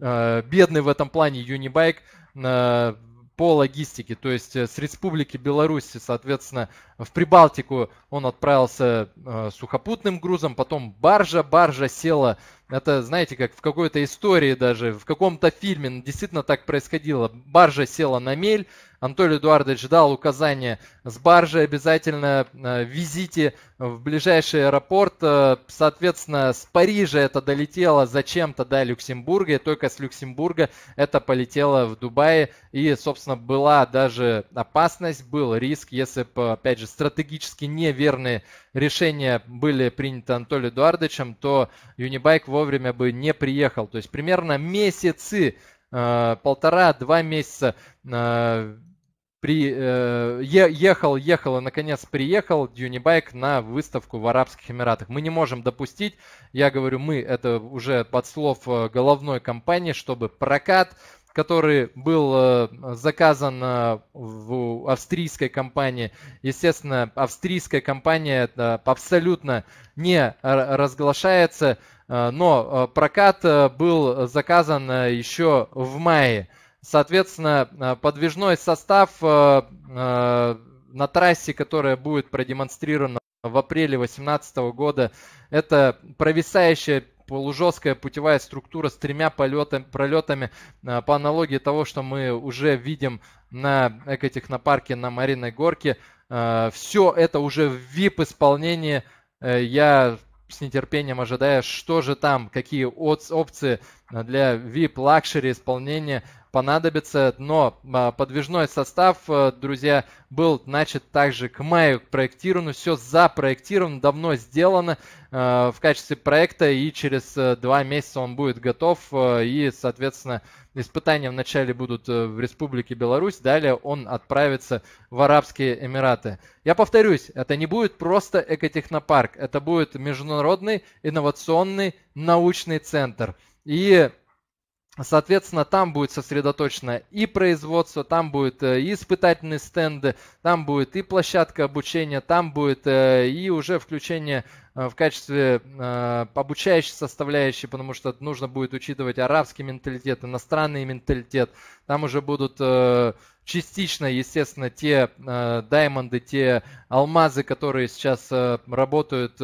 Speaker 1: э, бедный в этом плане Юнибайк по логистике. То есть с Республики Беларуси, соответственно, в Прибалтику он отправился сухопутным грузом, потом баржа, баржа села. Это, знаете, как в какой-то истории даже, в каком-то фильме действительно так происходило. Баржа села на мель, Анатолий Эдуардович дал указание с баржи обязательно э, визите в ближайший аэропорт. Э, соответственно, с Парижа это долетело зачем-то до Люксембурга, и только с Люксембурга это полетело в Дубае. И, собственно, была даже опасность, был риск, если бы, опять же, стратегически неверные решения были приняты Анатолием Эдуардовичем, то Юнибайк вовремя бы не приехал. То есть примерно месяцы Э, полтора-два месяца э, при, э, ехал, ехал и наконец приехал Юнибайк на выставку в Арабских Эмиратах. Мы не можем допустить, я говорю мы, это уже под слов э, головной компании, чтобы прокат, который был заказан в австрийской компании. Естественно, австрийская компания абсолютно не разглашается. Э, но э, прокат э, был заказан еще в мае. Соответственно, подвижной состав на трассе, которая будет продемонстрирована в апреле 2018 года, это провисающая полужесткая путевая структура с тремя полетами, пролетами по аналогии того, что мы уже видим на экотехнопарке на Мариной Горке. Все это уже в VIP-исполнении. Я с нетерпением ожидаешь, что же там, какие опции э, для VIP лакшери исполнения понадобится. Но а, подвижной состав, э, друзья, был значит, также к маю, к Все запроектировано, давно сделано э, в качестве проекта, и через э, два месяца он будет готов. И, соответственно, испытания вначале будут в Республике Беларусь, далее он отправится в Арабские Эмираты. Я повторюсь, это не будет просто экотехнопарк, это будет международный инновационный научный центр. И Соответственно, там будет сосредоточено и производство, там будет э, и испытательные стенды, там будет и площадка обучения, там будет э, и уже включение э, в качестве обучающей составляющей, потому что нужно будет учитывать арабский менталитет, иностранный менталитет. Там уже будут частично, естественно, те даймонды, те алмазы, которые сейчас работают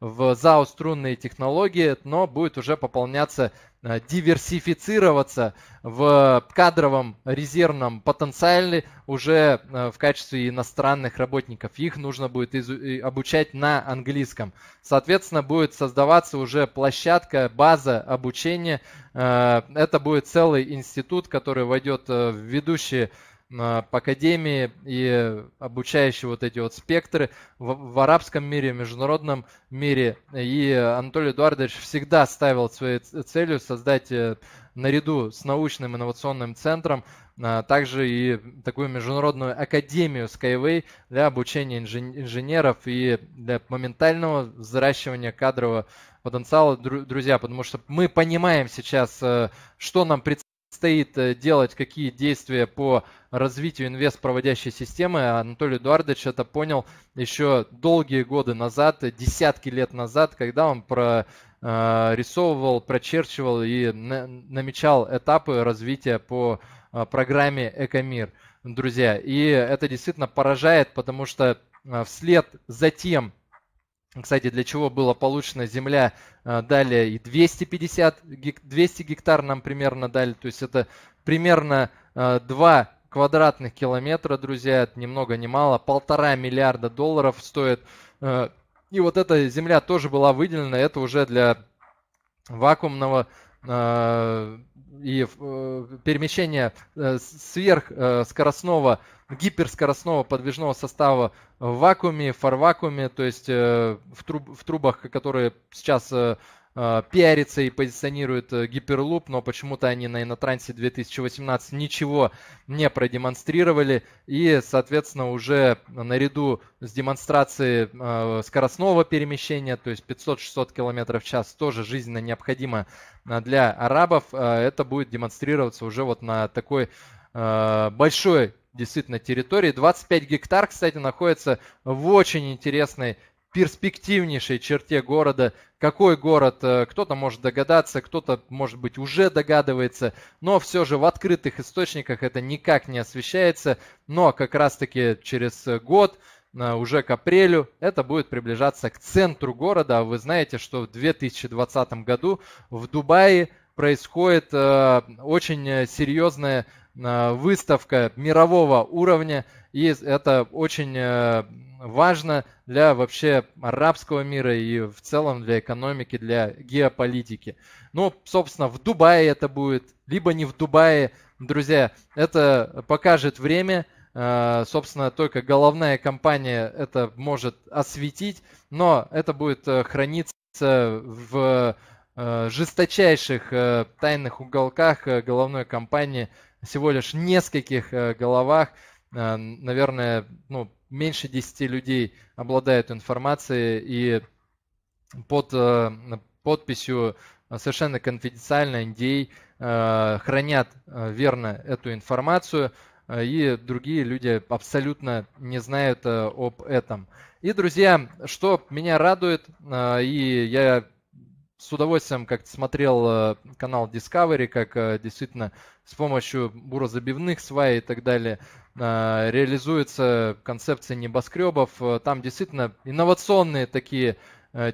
Speaker 1: в ЗАО «Струнные технологии», но будет уже пополняться Э, диверсифицироваться в кадровом резервном потенциале уже э, в качестве иностранных работников. Их нужно будет обучать на английском. Соответственно, будет создаваться уже площадка, база обучения. Э, это будет целый институт, который войдет в ведущие а, по академии и обучающие вот эти вот спектры в, в арабском мире, в международном мире. И Анатолий Эдуардович всегда ставил своей целью создать э, наряду с научным инновационным центром а, также и такую международную академию Skyway для обучения инженеров и для моментального взращивания кадрового потенциала, друзья, потому что мы понимаем сейчас, э, что нам предстоит стоит э, делать, какие действия по развитию инвест-проводящей системы. Анатолий Эдуардович это понял еще долгие годы назад, десятки лет назад, когда он прорисовывал, э, прочерчивал и намечал этапы развития по э, программе «Экомир». Друзья, и это действительно поражает, потому что вслед за тем, кстати, для чего была получена земля, э, дали и 250, 200 гектар нам примерно дали. То есть это примерно 2 э, квадратных километра, друзья, это ни много ни мало. Полтора миллиарда долларов стоит. Э, и вот эта земля тоже была выделена. Это уже для вакуумного Э, и э, перемещение э, сверхскоростного, гиперскоростного подвижного состава в вакууме, в фарвакууме, то есть в, труб, в трубах, которые сейчас Э, пиарится и позиционирует э, Гиперлуп, но почему-то они на Инотрансе 2018 ничего не продемонстрировали. И, соответственно, уже наряду с демонстрацией э, скоростного перемещения, то есть 500-600 км в час, тоже жизненно необходимо для арабов, это будет демонстрироваться уже вот на такой большой действительно территории. 25 гектар, кстати, находится в очень интересной перспективнейшей черте города. Какой город, э, кто-то может догадаться, кто-то, может быть, уже догадывается, но все же в открытых источниках это никак не освещается. Но как раз-таки через э, год, э, уже к апрелю, это будет приближаться к центру города. А вы знаете, что в 2020 году в Дубае – происходит э, очень э, серьезная э, выставка мирового уровня, и это очень важно для вообще арабского мира и в целом для экономики, для геополитики. Ну, собственно, в Дубае это будет, либо не в Дубае, друзья, это покажет время, собственно, только головная компания это может осветить, но это будет храниться в Э, жесточайших э, тайных уголках э, головной компании, всего лишь нескольких головах, наверное, ну, меньше 10 людей обладают информацией и под подписью совершенно конфиденциально NDA хранят верно эту информацию, и другие люди абсолютно не знают об этом. И, друзья, что меня радует, и я с удовольствием как смотрел э, канал Discovery, как э, действительно с помощью бурозабивных свай и так далее э, реализуется концепция небоскребов. Там действительно инновационные такие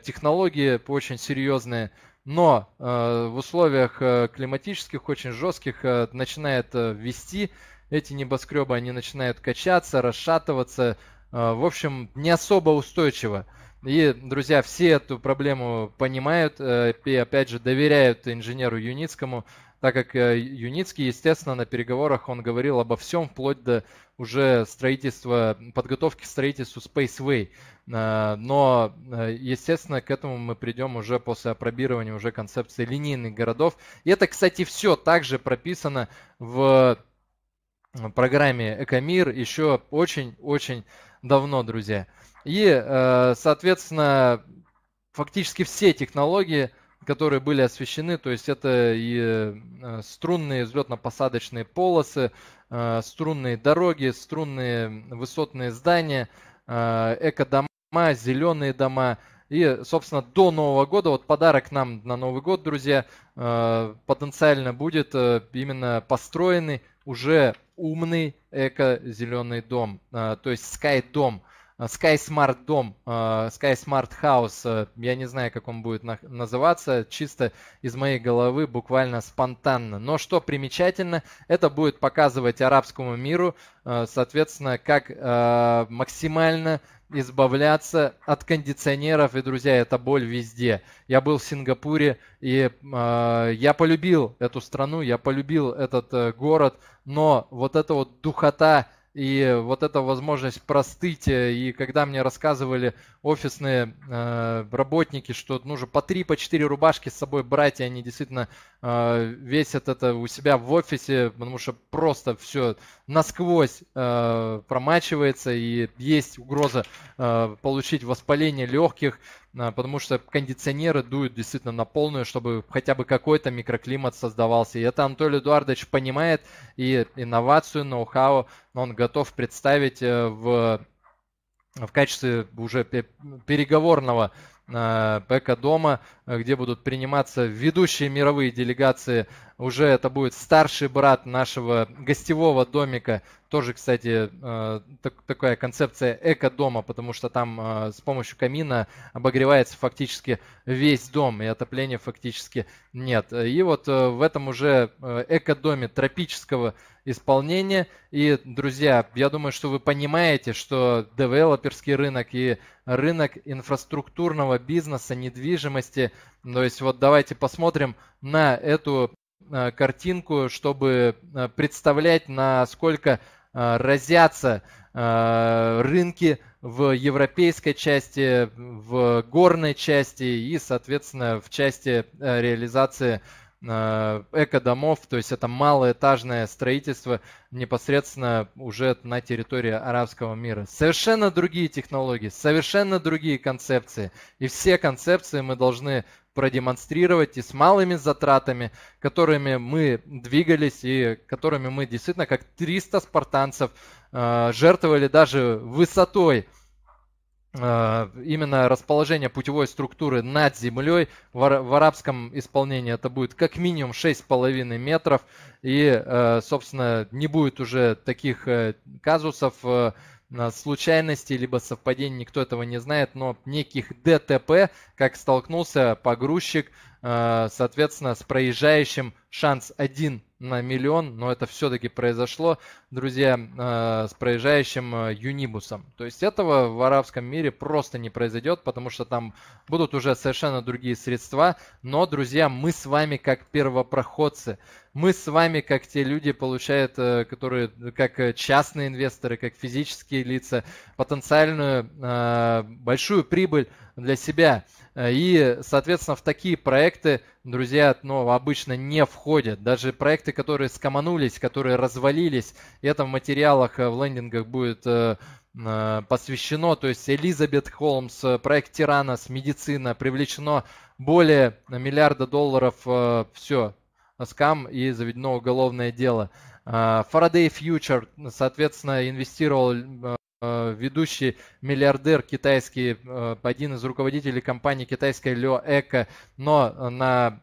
Speaker 1: технологии, очень серьезные. Но в условиях климатических, очень жестких, начинает вести эти небоскребы, они начинают качаться, расшатываться, в общем, не особо устойчиво. И, друзья, все эту проблему понимают э, и, опять же, доверяют инженеру Юницкому, так как э, Юницкий, естественно, на переговорах он говорил обо всем, вплоть до уже строительства, подготовки к строительству Spaceway. Э, но, естественно, к этому мы придем уже после опробирования уже концепции линейных городов. И это, кстати, все также прописано в программе Экомир еще очень-очень давно, друзья. И, э, соответственно, фактически все технологии, которые были освещены, то есть это и э, струнные взлетно-посадочные полосы, э, струнные дороги, струнные высотные здания, эко дома, зеленые дома. И, собственно, до Нового года, вот подарок нам на Новый год, друзья, потенциально будет именно построенный уже умный эко-зеленый дом, то есть Sky-дом – Sky Smart дом, э, Sky Smart House, э, я не знаю, как он будет называться, чисто из моей головы, буквально спонтанно. Но что примечательно, это будет показывать арабскому миру, э, соответственно, как максимально избавляться от кондиционеров, и, друзья, это боль везде. Я был в Сингапуре, и э, я полюбил эту страну, я полюбил этот э, город, но вот эта вот духота, и вот эта возможность простыть, э, и когда мне рассказывали офисные э, работники, что нужно по 3-4 по четыре рубашки с собой брать, и они действительно э, весят это у себя в офисе, потому что просто все насквозь э, промачивается, и есть угроза э, получить воспаление легких, а, потому что кондиционеры дуют действительно на полную, чтобы хотя бы какой-то микроклимат создавался. И это Анатолий Эдуардович понимает, и инновацию, ноу-хау он готов представить э, в, в качестве уже переговорного бэка э, дома, э, где будут приниматься ведущие мировые делегации уже это будет старший брат нашего гостевого домика. Тоже, кстати, э, так, такая концепция эко-дома, потому что там э, с помощью камина обогревается фактически весь дом, и отопления фактически нет. И вот э, в этом уже эко-доме тропического исполнения. И, друзья, я думаю, что вы понимаете, что девелоперский рынок и рынок инфраструктурного бизнеса, недвижимости, то есть вот давайте посмотрим на эту Э, картинку, чтобы э, представлять, насколько э, разятся рынки в европейской части, в горной части и, соответственно, в части реализации эко-домов, то есть это малоэтажное строительство непосредственно уже на территории арабского мира. Совершенно другие технологии, совершенно другие концепции. И все концепции мы должны продемонстрировать и с малыми затратами, которыми мы двигались и которыми мы действительно как 300 спартанцев э, жертвовали даже высотой э, именно расположение путевой структуры над землей. В арабском исполнении это будет как минимум 6,5 метров. И, э, собственно, не будет уже таких казусов случайности либо совпадений, никто этого не знает, но неких ДТП, как столкнулся погрузчик, э, соответственно, с проезжающим шанс 1 на миллион, но это все-таки произошло, друзья, э, с проезжающим э, Юнибусом. То есть этого в арабском мире просто не произойдет, потому что там будут уже совершенно другие средства, но, друзья, мы с вами как первопроходцы – мы с вами, как те люди, получают, э, которые как э, частные инвесторы, как физические лица, потенциальную э, большую прибыль для себя. И, соответственно, в такие проекты, друзья, ну, обычно не входят. Даже проекты, которые скоманулись, которые развалились, это в материалах, в лендингах будет посвящено, то есть Элизабет Холмс, проект Тиранос, медицина, привлечено более миллиарда долларов, все, скам и заведено уголовное дело. А, Фарадей Фьючер, соответственно, инвестировал э, э, ведущий миллиардер китайский, э, один из руководителей компании китайской Лё Эко, но на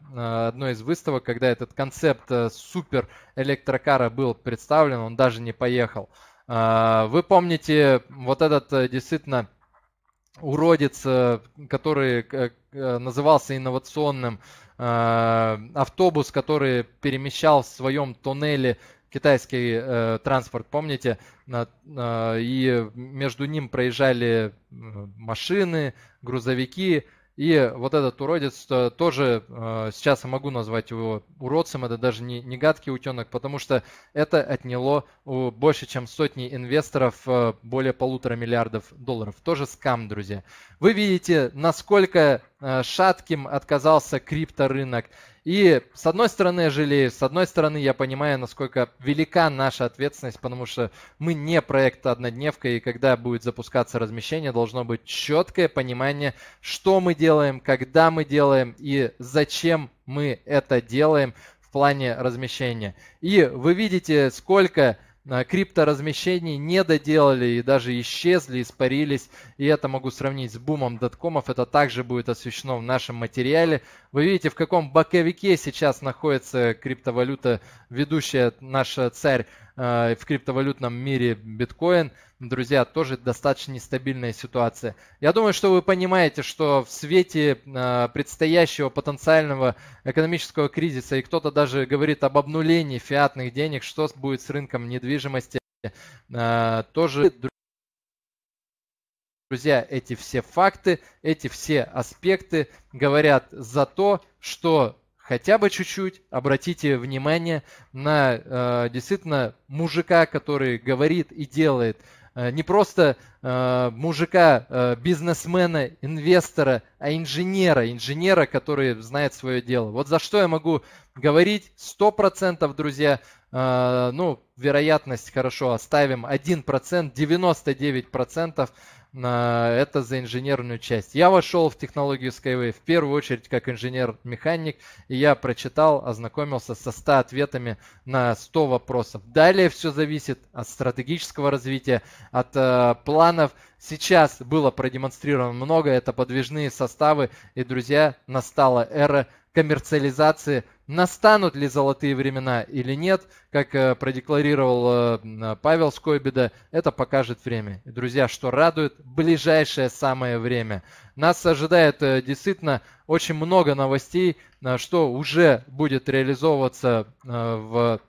Speaker 1: одной из выставок, когда этот концепт супер электрокара был представлен, он даже не поехал. А, вы помните вот этот действительно уродец, который э, э, назывался инновационным, э, автобус, который перемещал в своем туннеле китайский э, транспорт, помните, на, э, и между ним проезжали машины, грузовики, и вот этот уродец э, тоже, э, сейчас я могу назвать его уродцем, это даже не, не гадкий утенок, потому что это отняло больше, чем сотни инвесторов э, более полутора миллиардов долларов. Тоже скам, друзья. Вы видите, насколько шатким отказался крипторынок. И с одной стороны я жалею, с одной стороны я понимаю, насколько велика наша ответственность, потому что мы не проект однодневка, и когда будет запускаться размещение, должно быть четкое понимание, что мы делаем, когда мы делаем и зачем мы это делаем в плане размещения. И вы видите, сколько крипторазмещений не доделали и даже исчезли, испарились. И это могу сравнить с бумом доткомов. Это также будет освещено в нашем материале. Вы видите, в каком боковике сейчас находится криптовалюта, ведущая наша царь э, в криптовалютном мире биткоин друзья, тоже достаточно нестабильная ситуация. Я думаю, что вы понимаете, что в свете а, предстоящего потенциального экономического кризиса, и кто-то даже говорит об обнулении фиатных денег, что будет с рынком недвижимости, а, тоже, друзья, эти все факты, эти все аспекты говорят за то, что хотя бы чуть-чуть обратите внимание на э, действительно мужика, который говорит и делает Э, не просто э, мужика, э, бизнесмена, инвестора, а инженера, инженера, который знает свое дело. Вот за что я могу говорить, сто процентов, друзья, э, ну, вероятность, хорошо, оставим 1%, 99% это за инженерную часть. Я вошел в технологию Skyway в первую очередь как инженер-механик, и я прочитал, ознакомился со 100 ответами на 100 вопросов. Далее все зависит от стратегического развития, от э, планов. Сейчас было продемонстрировано много, это подвижные составы, и, друзья, настала эра коммерциализации, настанут ли золотые времена или нет, как э, продекларировал э, э, Павел Скойбеда, это покажет время. друзья, что радует, ближайшее самое время. Нас ожидает действительно очень много новостей, что уже будет реализовываться в,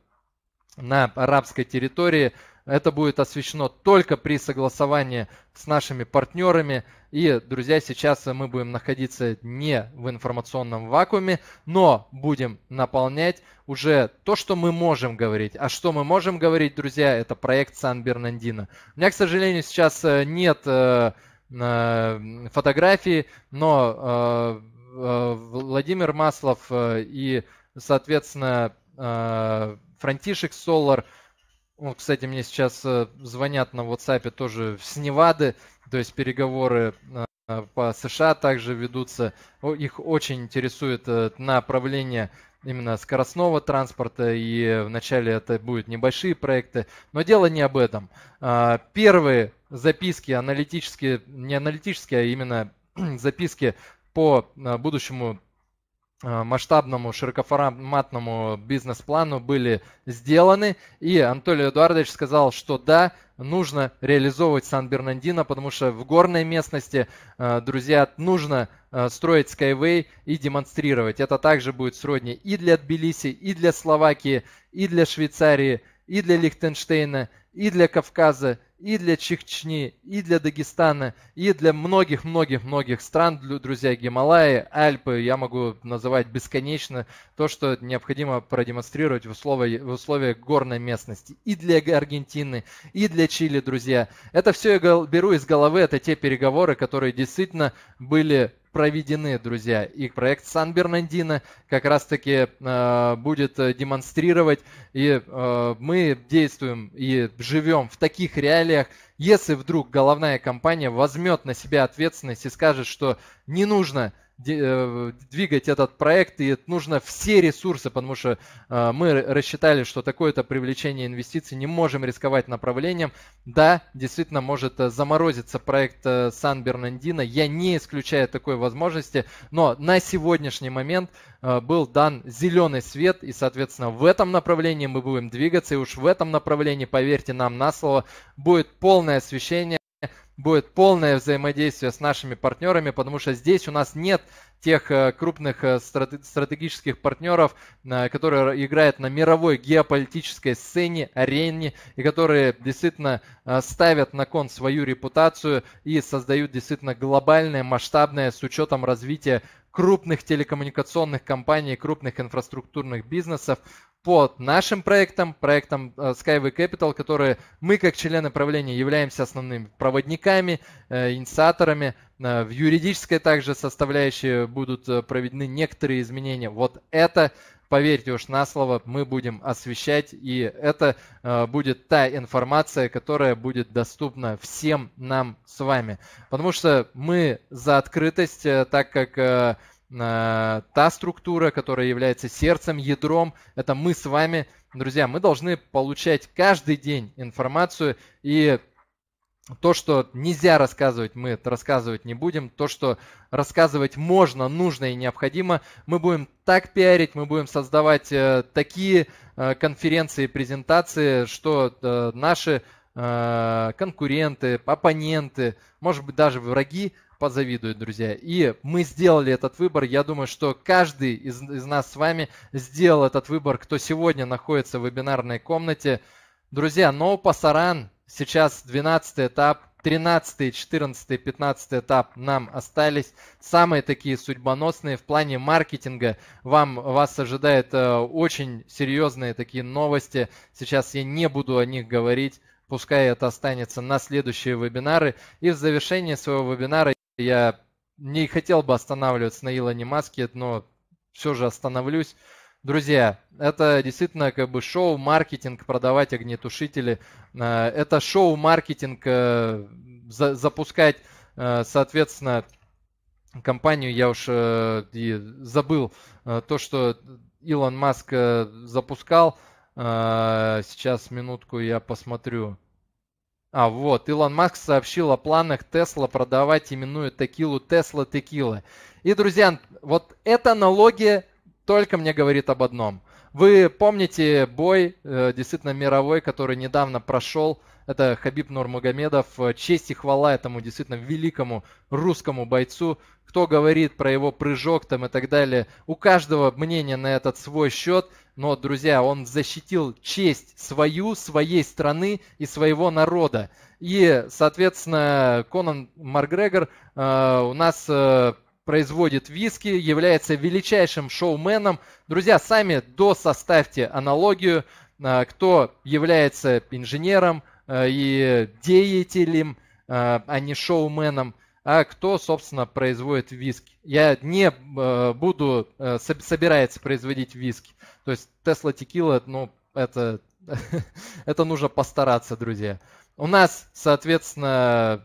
Speaker 1: на арабской территории – это будет освещено только при согласовании с нашими партнерами. И, друзья, сейчас мы будем находиться не в информационном вакууме, но будем наполнять уже то, что мы можем говорить. А что мы можем говорить, друзья, это проект Сан-Бернандино. У меня, к сожалению, сейчас э, нет э, э, фотографий, но э, э Владимир Маслов э, и, соответственно, Франтишек Солар – вот, кстати, мне сейчас э, звонят на WhatsApp тоже с Невады, то есть переговоры э, по США также ведутся. Их очень интересует э, направление именно скоростного транспорта, и вначале это будут небольшие проекты. Но дело не об этом. А, первые записки аналитические, не аналитические, а именно [clears throat] записки по будущему Э, масштабному широкоформатному бизнес-плану были сделаны. И Анатолий Эдуардович сказал, что да, нужно реализовывать Сан-Бернандино, потому что в горной местности, э, друзья, нужно э, строить Skyway и демонстрировать. Это также будет сродни и для Тбилиси, и для Словакии, и для Швейцарии, и для Лихтенштейна, и для Кавказа, и для Чечни, и для Дагестана, и для многих-многих-многих стран, друзья, Гималаи, Альпы, я могу называть бесконечно то, что необходимо продемонстрировать в, условии, в условиях горной местности, и для Аргентины, и для Чили, друзья. Это все я беру из головы, это те переговоры, которые действительно были проведены, друзья. И проект Сан-Бернандино как раз-таки э, будет э, демонстрировать. И э, мы действуем и живем в таких реалиях. Если вдруг головная компания возьмет на себя ответственность и скажет, что не нужно – Э, двигать этот проект, и нужно все ресурсы, потому что э, мы рассчитали, что такое-то привлечение инвестиций, не можем рисковать направлением. Да, действительно может э, заморозиться проект Сан-Бернандино, я не исключаю такой возможности, но на сегодняшний момент был дан зеленый свет, и, соответственно, в этом направлении мы будем двигаться, и уж в этом направлении, поверьте нам на слово, будет полное освещение будет полное взаимодействие с нашими партнерами, потому что здесь у нас нет тех э, крупных э, стратегических партнеров, э, которые играют на мировой геополитической сцене, арене, и которые действительно ставят на кон свою репутацию и создают действительно глобальное, масштабное с учетом развития крупных телекоммуникационных компаний, крупных инфраструктурных бизнесов под нашим проектом, проектом э, Skyway Capital, которые мы, как члены правления, являемся основными проводниками, э, инициаторами. Э, в юридической также составляющей будут проведены некоторые изменения. Вот это поверьте уж на слово, мы будем освещать, и это будет та информация, которая будет доступна всем нам с вами. Потому что мы за открытость, так как Э, та структура, которая является сердцем, ядром, это мы с вами, друзья, мы должны получать каждый день информацию и то, что нельзя рассказывать, мы это рассказывать не будем. То, что рассказывать можно, нужно и необходимо, мы будем так пиарить, мы будем создавать э, такие э, конференции, презентации, что э, наши э, конкуренты, оппоненты, может быть даже враги позавидуют, друзья. И мы сделали этот выбор. Я думаю, что каждый из, из нас с вами сделал этот выбор, кто сегодня находится в вебинарной комнате. Друзья, No Пасаран сейчас 12 этап, 13, 14, 15 этап нам остались. Самые такие судьбоносные в плане маркетинга. Вам, вас ожидает э, очень серьезные такие новости. Сейчас я не буду о них говорить. Пускай это останется на следующие вебинары. И в завершении своего вебинара я не хотел бы останавливаться на Илоне Маске, но все же остановлюсь. Друзья, это действительно как бы шоу-маркетинг, продавать огнетушители. Э, это шоу-маркетинг, э, запускать, э, соответственно, компанию. Я уж забыл то, что Илон Маск запускал. Сейчас минутку я посмотрю. А вот, Илон Маск сообщил о планах Тесла продавать именную текилу Тесла Текила. И, друзья, вот эта аналогия только мне говорит об одном. Вы помните бой, э, действительно мировой, который недавно прошел. Это Хабиб Нурмагомедов. Э, честь и хвала этому действительно великому русскому бойцу. Кто говорит про его прыжок там и так далее. У каждого мнение на этот свой счет. Но, друзья, он защитил честь свою, своей страны и своего народа. И, соответственно, Конан Маргрегор э, у нас э, производит виски, является величайшим шоуменом. Друзья, сами досоставьте аналогию, э, кто является инженером э, и деятелем, э, а не шоуменом – а кто, собственно, производит виски. Я не э, буду, э, собирается производить виски. То есть Tesla Tequila, ну, это, [laughs] это нужно постараться, друзья. У нас, соответственно,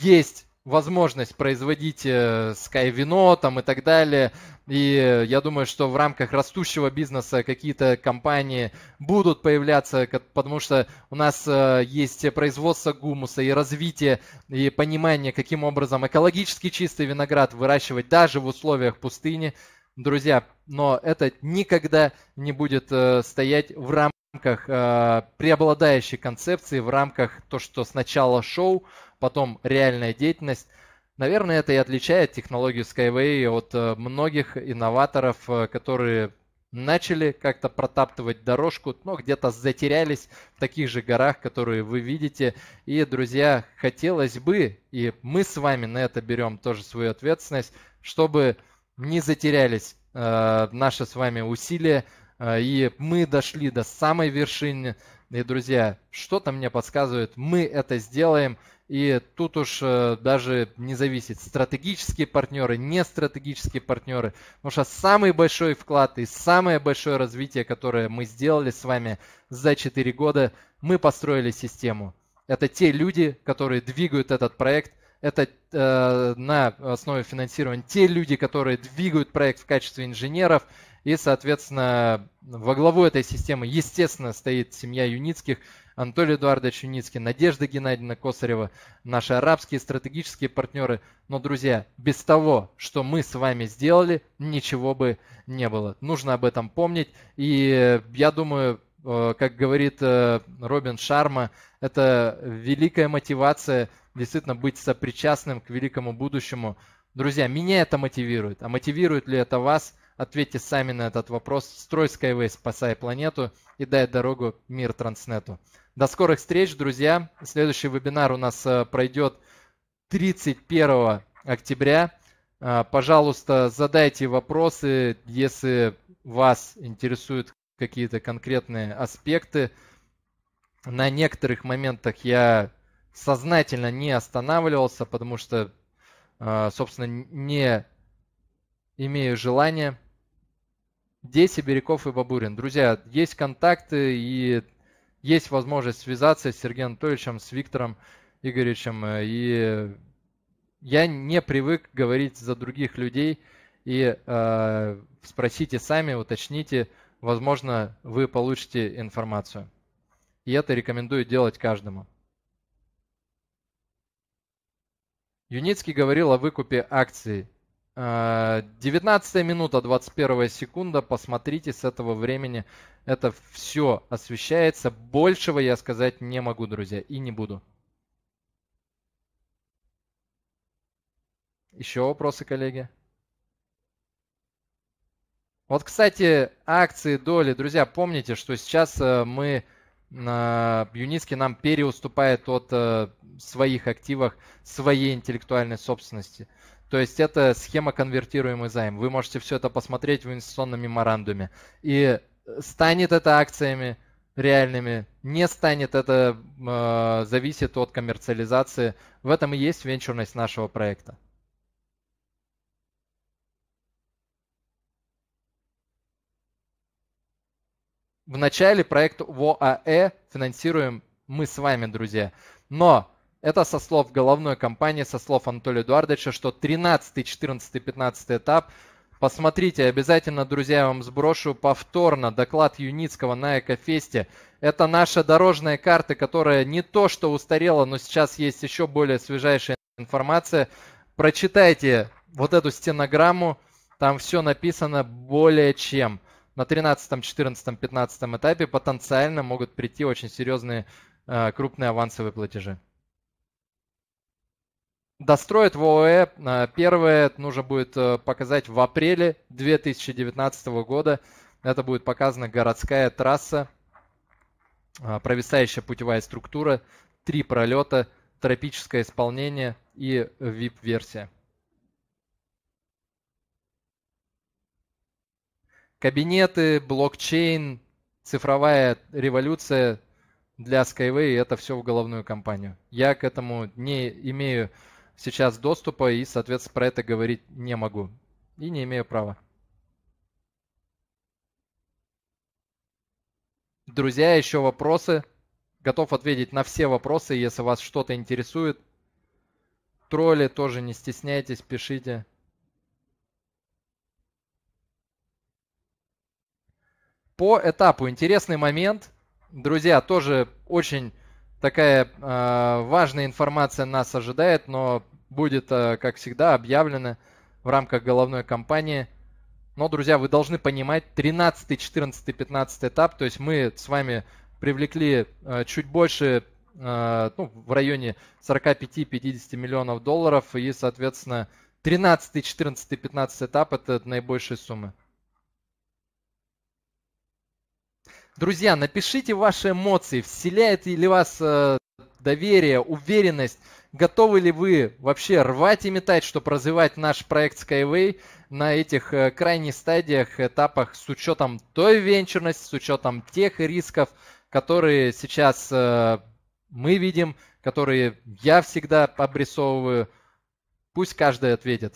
Speaker 1: есть возможность производить э, Sky вино там и так далее. И э, я думаю, что в рамках растущего бизнеса какие-то компании будут появляться, потому что у нас э, есть производство гумуса и развитие, и понимание, каким образом экологически чистый виноград выращивать даже в условиях пустыни. Друзья, но это никогда не будет э, стоять в рамках рамках э, преобладающей концепции, в рамках то, что сначала шоу, потом реальная деятельность. Наверное, это и отличает технологию Skyway от э, многих инноваторов, э, которые начали как-то протаптывать дорожку, но где-то затерялись в таких же горах, которые вы видите. И, друзья, хотелось бы, и мы с вами на это берем тоже свою ответственность, чтобы не затерялись э, наши с вами усилия, э, и мы дошли до самой вершины. И, друзья, что-то мне подсказывает, мы это сделаем – и тут уж э, даже не зависит, стратегические партнеры, не стратегические партнеры. Потому что самый большой вклад и самое большое развитие, которое мы сделали с вами за 4 года, мы построили систему. Это те люди, которые двигают этот проект. Это э, на основе финансирования те люди, которые двигают проект в качестве инженеров. И, соответственно, во главу этой системы, естественно, стоит семья Юницких – Анатолий Эдуардович Юницкий, Надежда Геннадьевна Косарева, наши арабские стратегические партнеры. Но, друзья, без того, что мы с вами сделали, ничего бы не было. Нужно об этом помнить. И э, я думаю, э, как говорит э, Робин Шарма, это великая мотивация действительно быть сопричастным к великому будущему. Друзья, меня это мотивирует. А мотивирует ли это вас? Ответьте сами на этот вопрос. Строй Skyway, спасай планету и дай дорогу мир Транснету. До скорых встреч, друзья. Следующий вебинар у нас э, пройдет 31 октября. Э, пожалуйста, задайте вопросы, если вас интересуют какие-то конкретные аспекты. На некоторых моментах я сознательно не останавливался, потому что, э, собственно, не имею желания. Деси, Береков и Бабурин. Друзья, есть контакты и есть возможность связаться с Сергеем Анатольевичем, с Виктором Игоревичем. Э, и я не привык говорить за других людей. И э, спросите сами, уточните, возможно, вы получите информацию. И это рекомендую делать каждому. Юницкий говорил о выкупе акций 19 э, минута, 21 секунда. Посмотрите с этого времени. Это все освещается. Большего я сказать не могу, друзья, и не буду. Еще вопросы, коллеги? Вот, кстати, акции, доли. Друзья, помните, что сейчас э, мы э, Юницкий нам переуступает от своих активах своей интеллектуальной собственности. То есть это схема конвертируемый займ. Вы можете все это посмотреть в инвестиционном меморандуме. И э, станет это акциями реальными, не станет это, э, зависит от коммерциализации. В этом и есть венчурность нашего проекта. В начале проект ВОАЭ финансируем мы с вами, друзья. Но это со слов головной компании, со слов Анатолия Эдуардовича, что 13, 14, 15 этап Посмотрите, обязательно, друзья, я вам сброшу повторно доклад Юницкого на Экофесте. Это наша дорожная карта, которая не то что устарела, но сейчас есть еще более свежайшая информация. Прочитайте вот эту стенограмму, там все написано более чем. На 13, 14, 15 этапе потенциально могут прийти очень серьезные э, крупные авансовые платежи. Достроят в ООЭ. Э, первое нужно будет э, показать в апреле 2019 года. Это будет показана городская трасса, э, провисающая путевая структура, три пролета, тропическое исполнение и VIP-версия. Кабинеты, блокчейн, цифровая революция для Skyway – это все в головную компанию. Я к этому не имею сейчас доступа и, соответственно, про это говорить не могу и не имею права. Друзья, еще вопросы. Готов ответить на все вопросы, если вас что-то интересует. Тролли тоже не стесняйтесь, пишите. По этапу интересный момент. Друзья, тоже очень такая э, важная информация нас ожидает, но будет, э, как всегда, объявлена в рамках головной кампании. Но, друзья, вы должны понимать, 13, 14, 15 этап, то есть мы с вами привлекли э, чуть больше, э, ну, в районе 45-50 миллионов долларов, и, соответственно, 13, 14, 15 этап – это наибольшие суммы. Друзья, напишите ваши эмоции, вселяет ли вас э, доверие, уверенность, готовы ли вы вообще рвать и метать, чтобы развивать наш проект Skyway на этих э, крайних стадиях, этапах с учетом той венчурности, с учетом тех рисков, которые сейчас э, мы видим, которые я всегда обрисовываю. Пусть каждый ответит.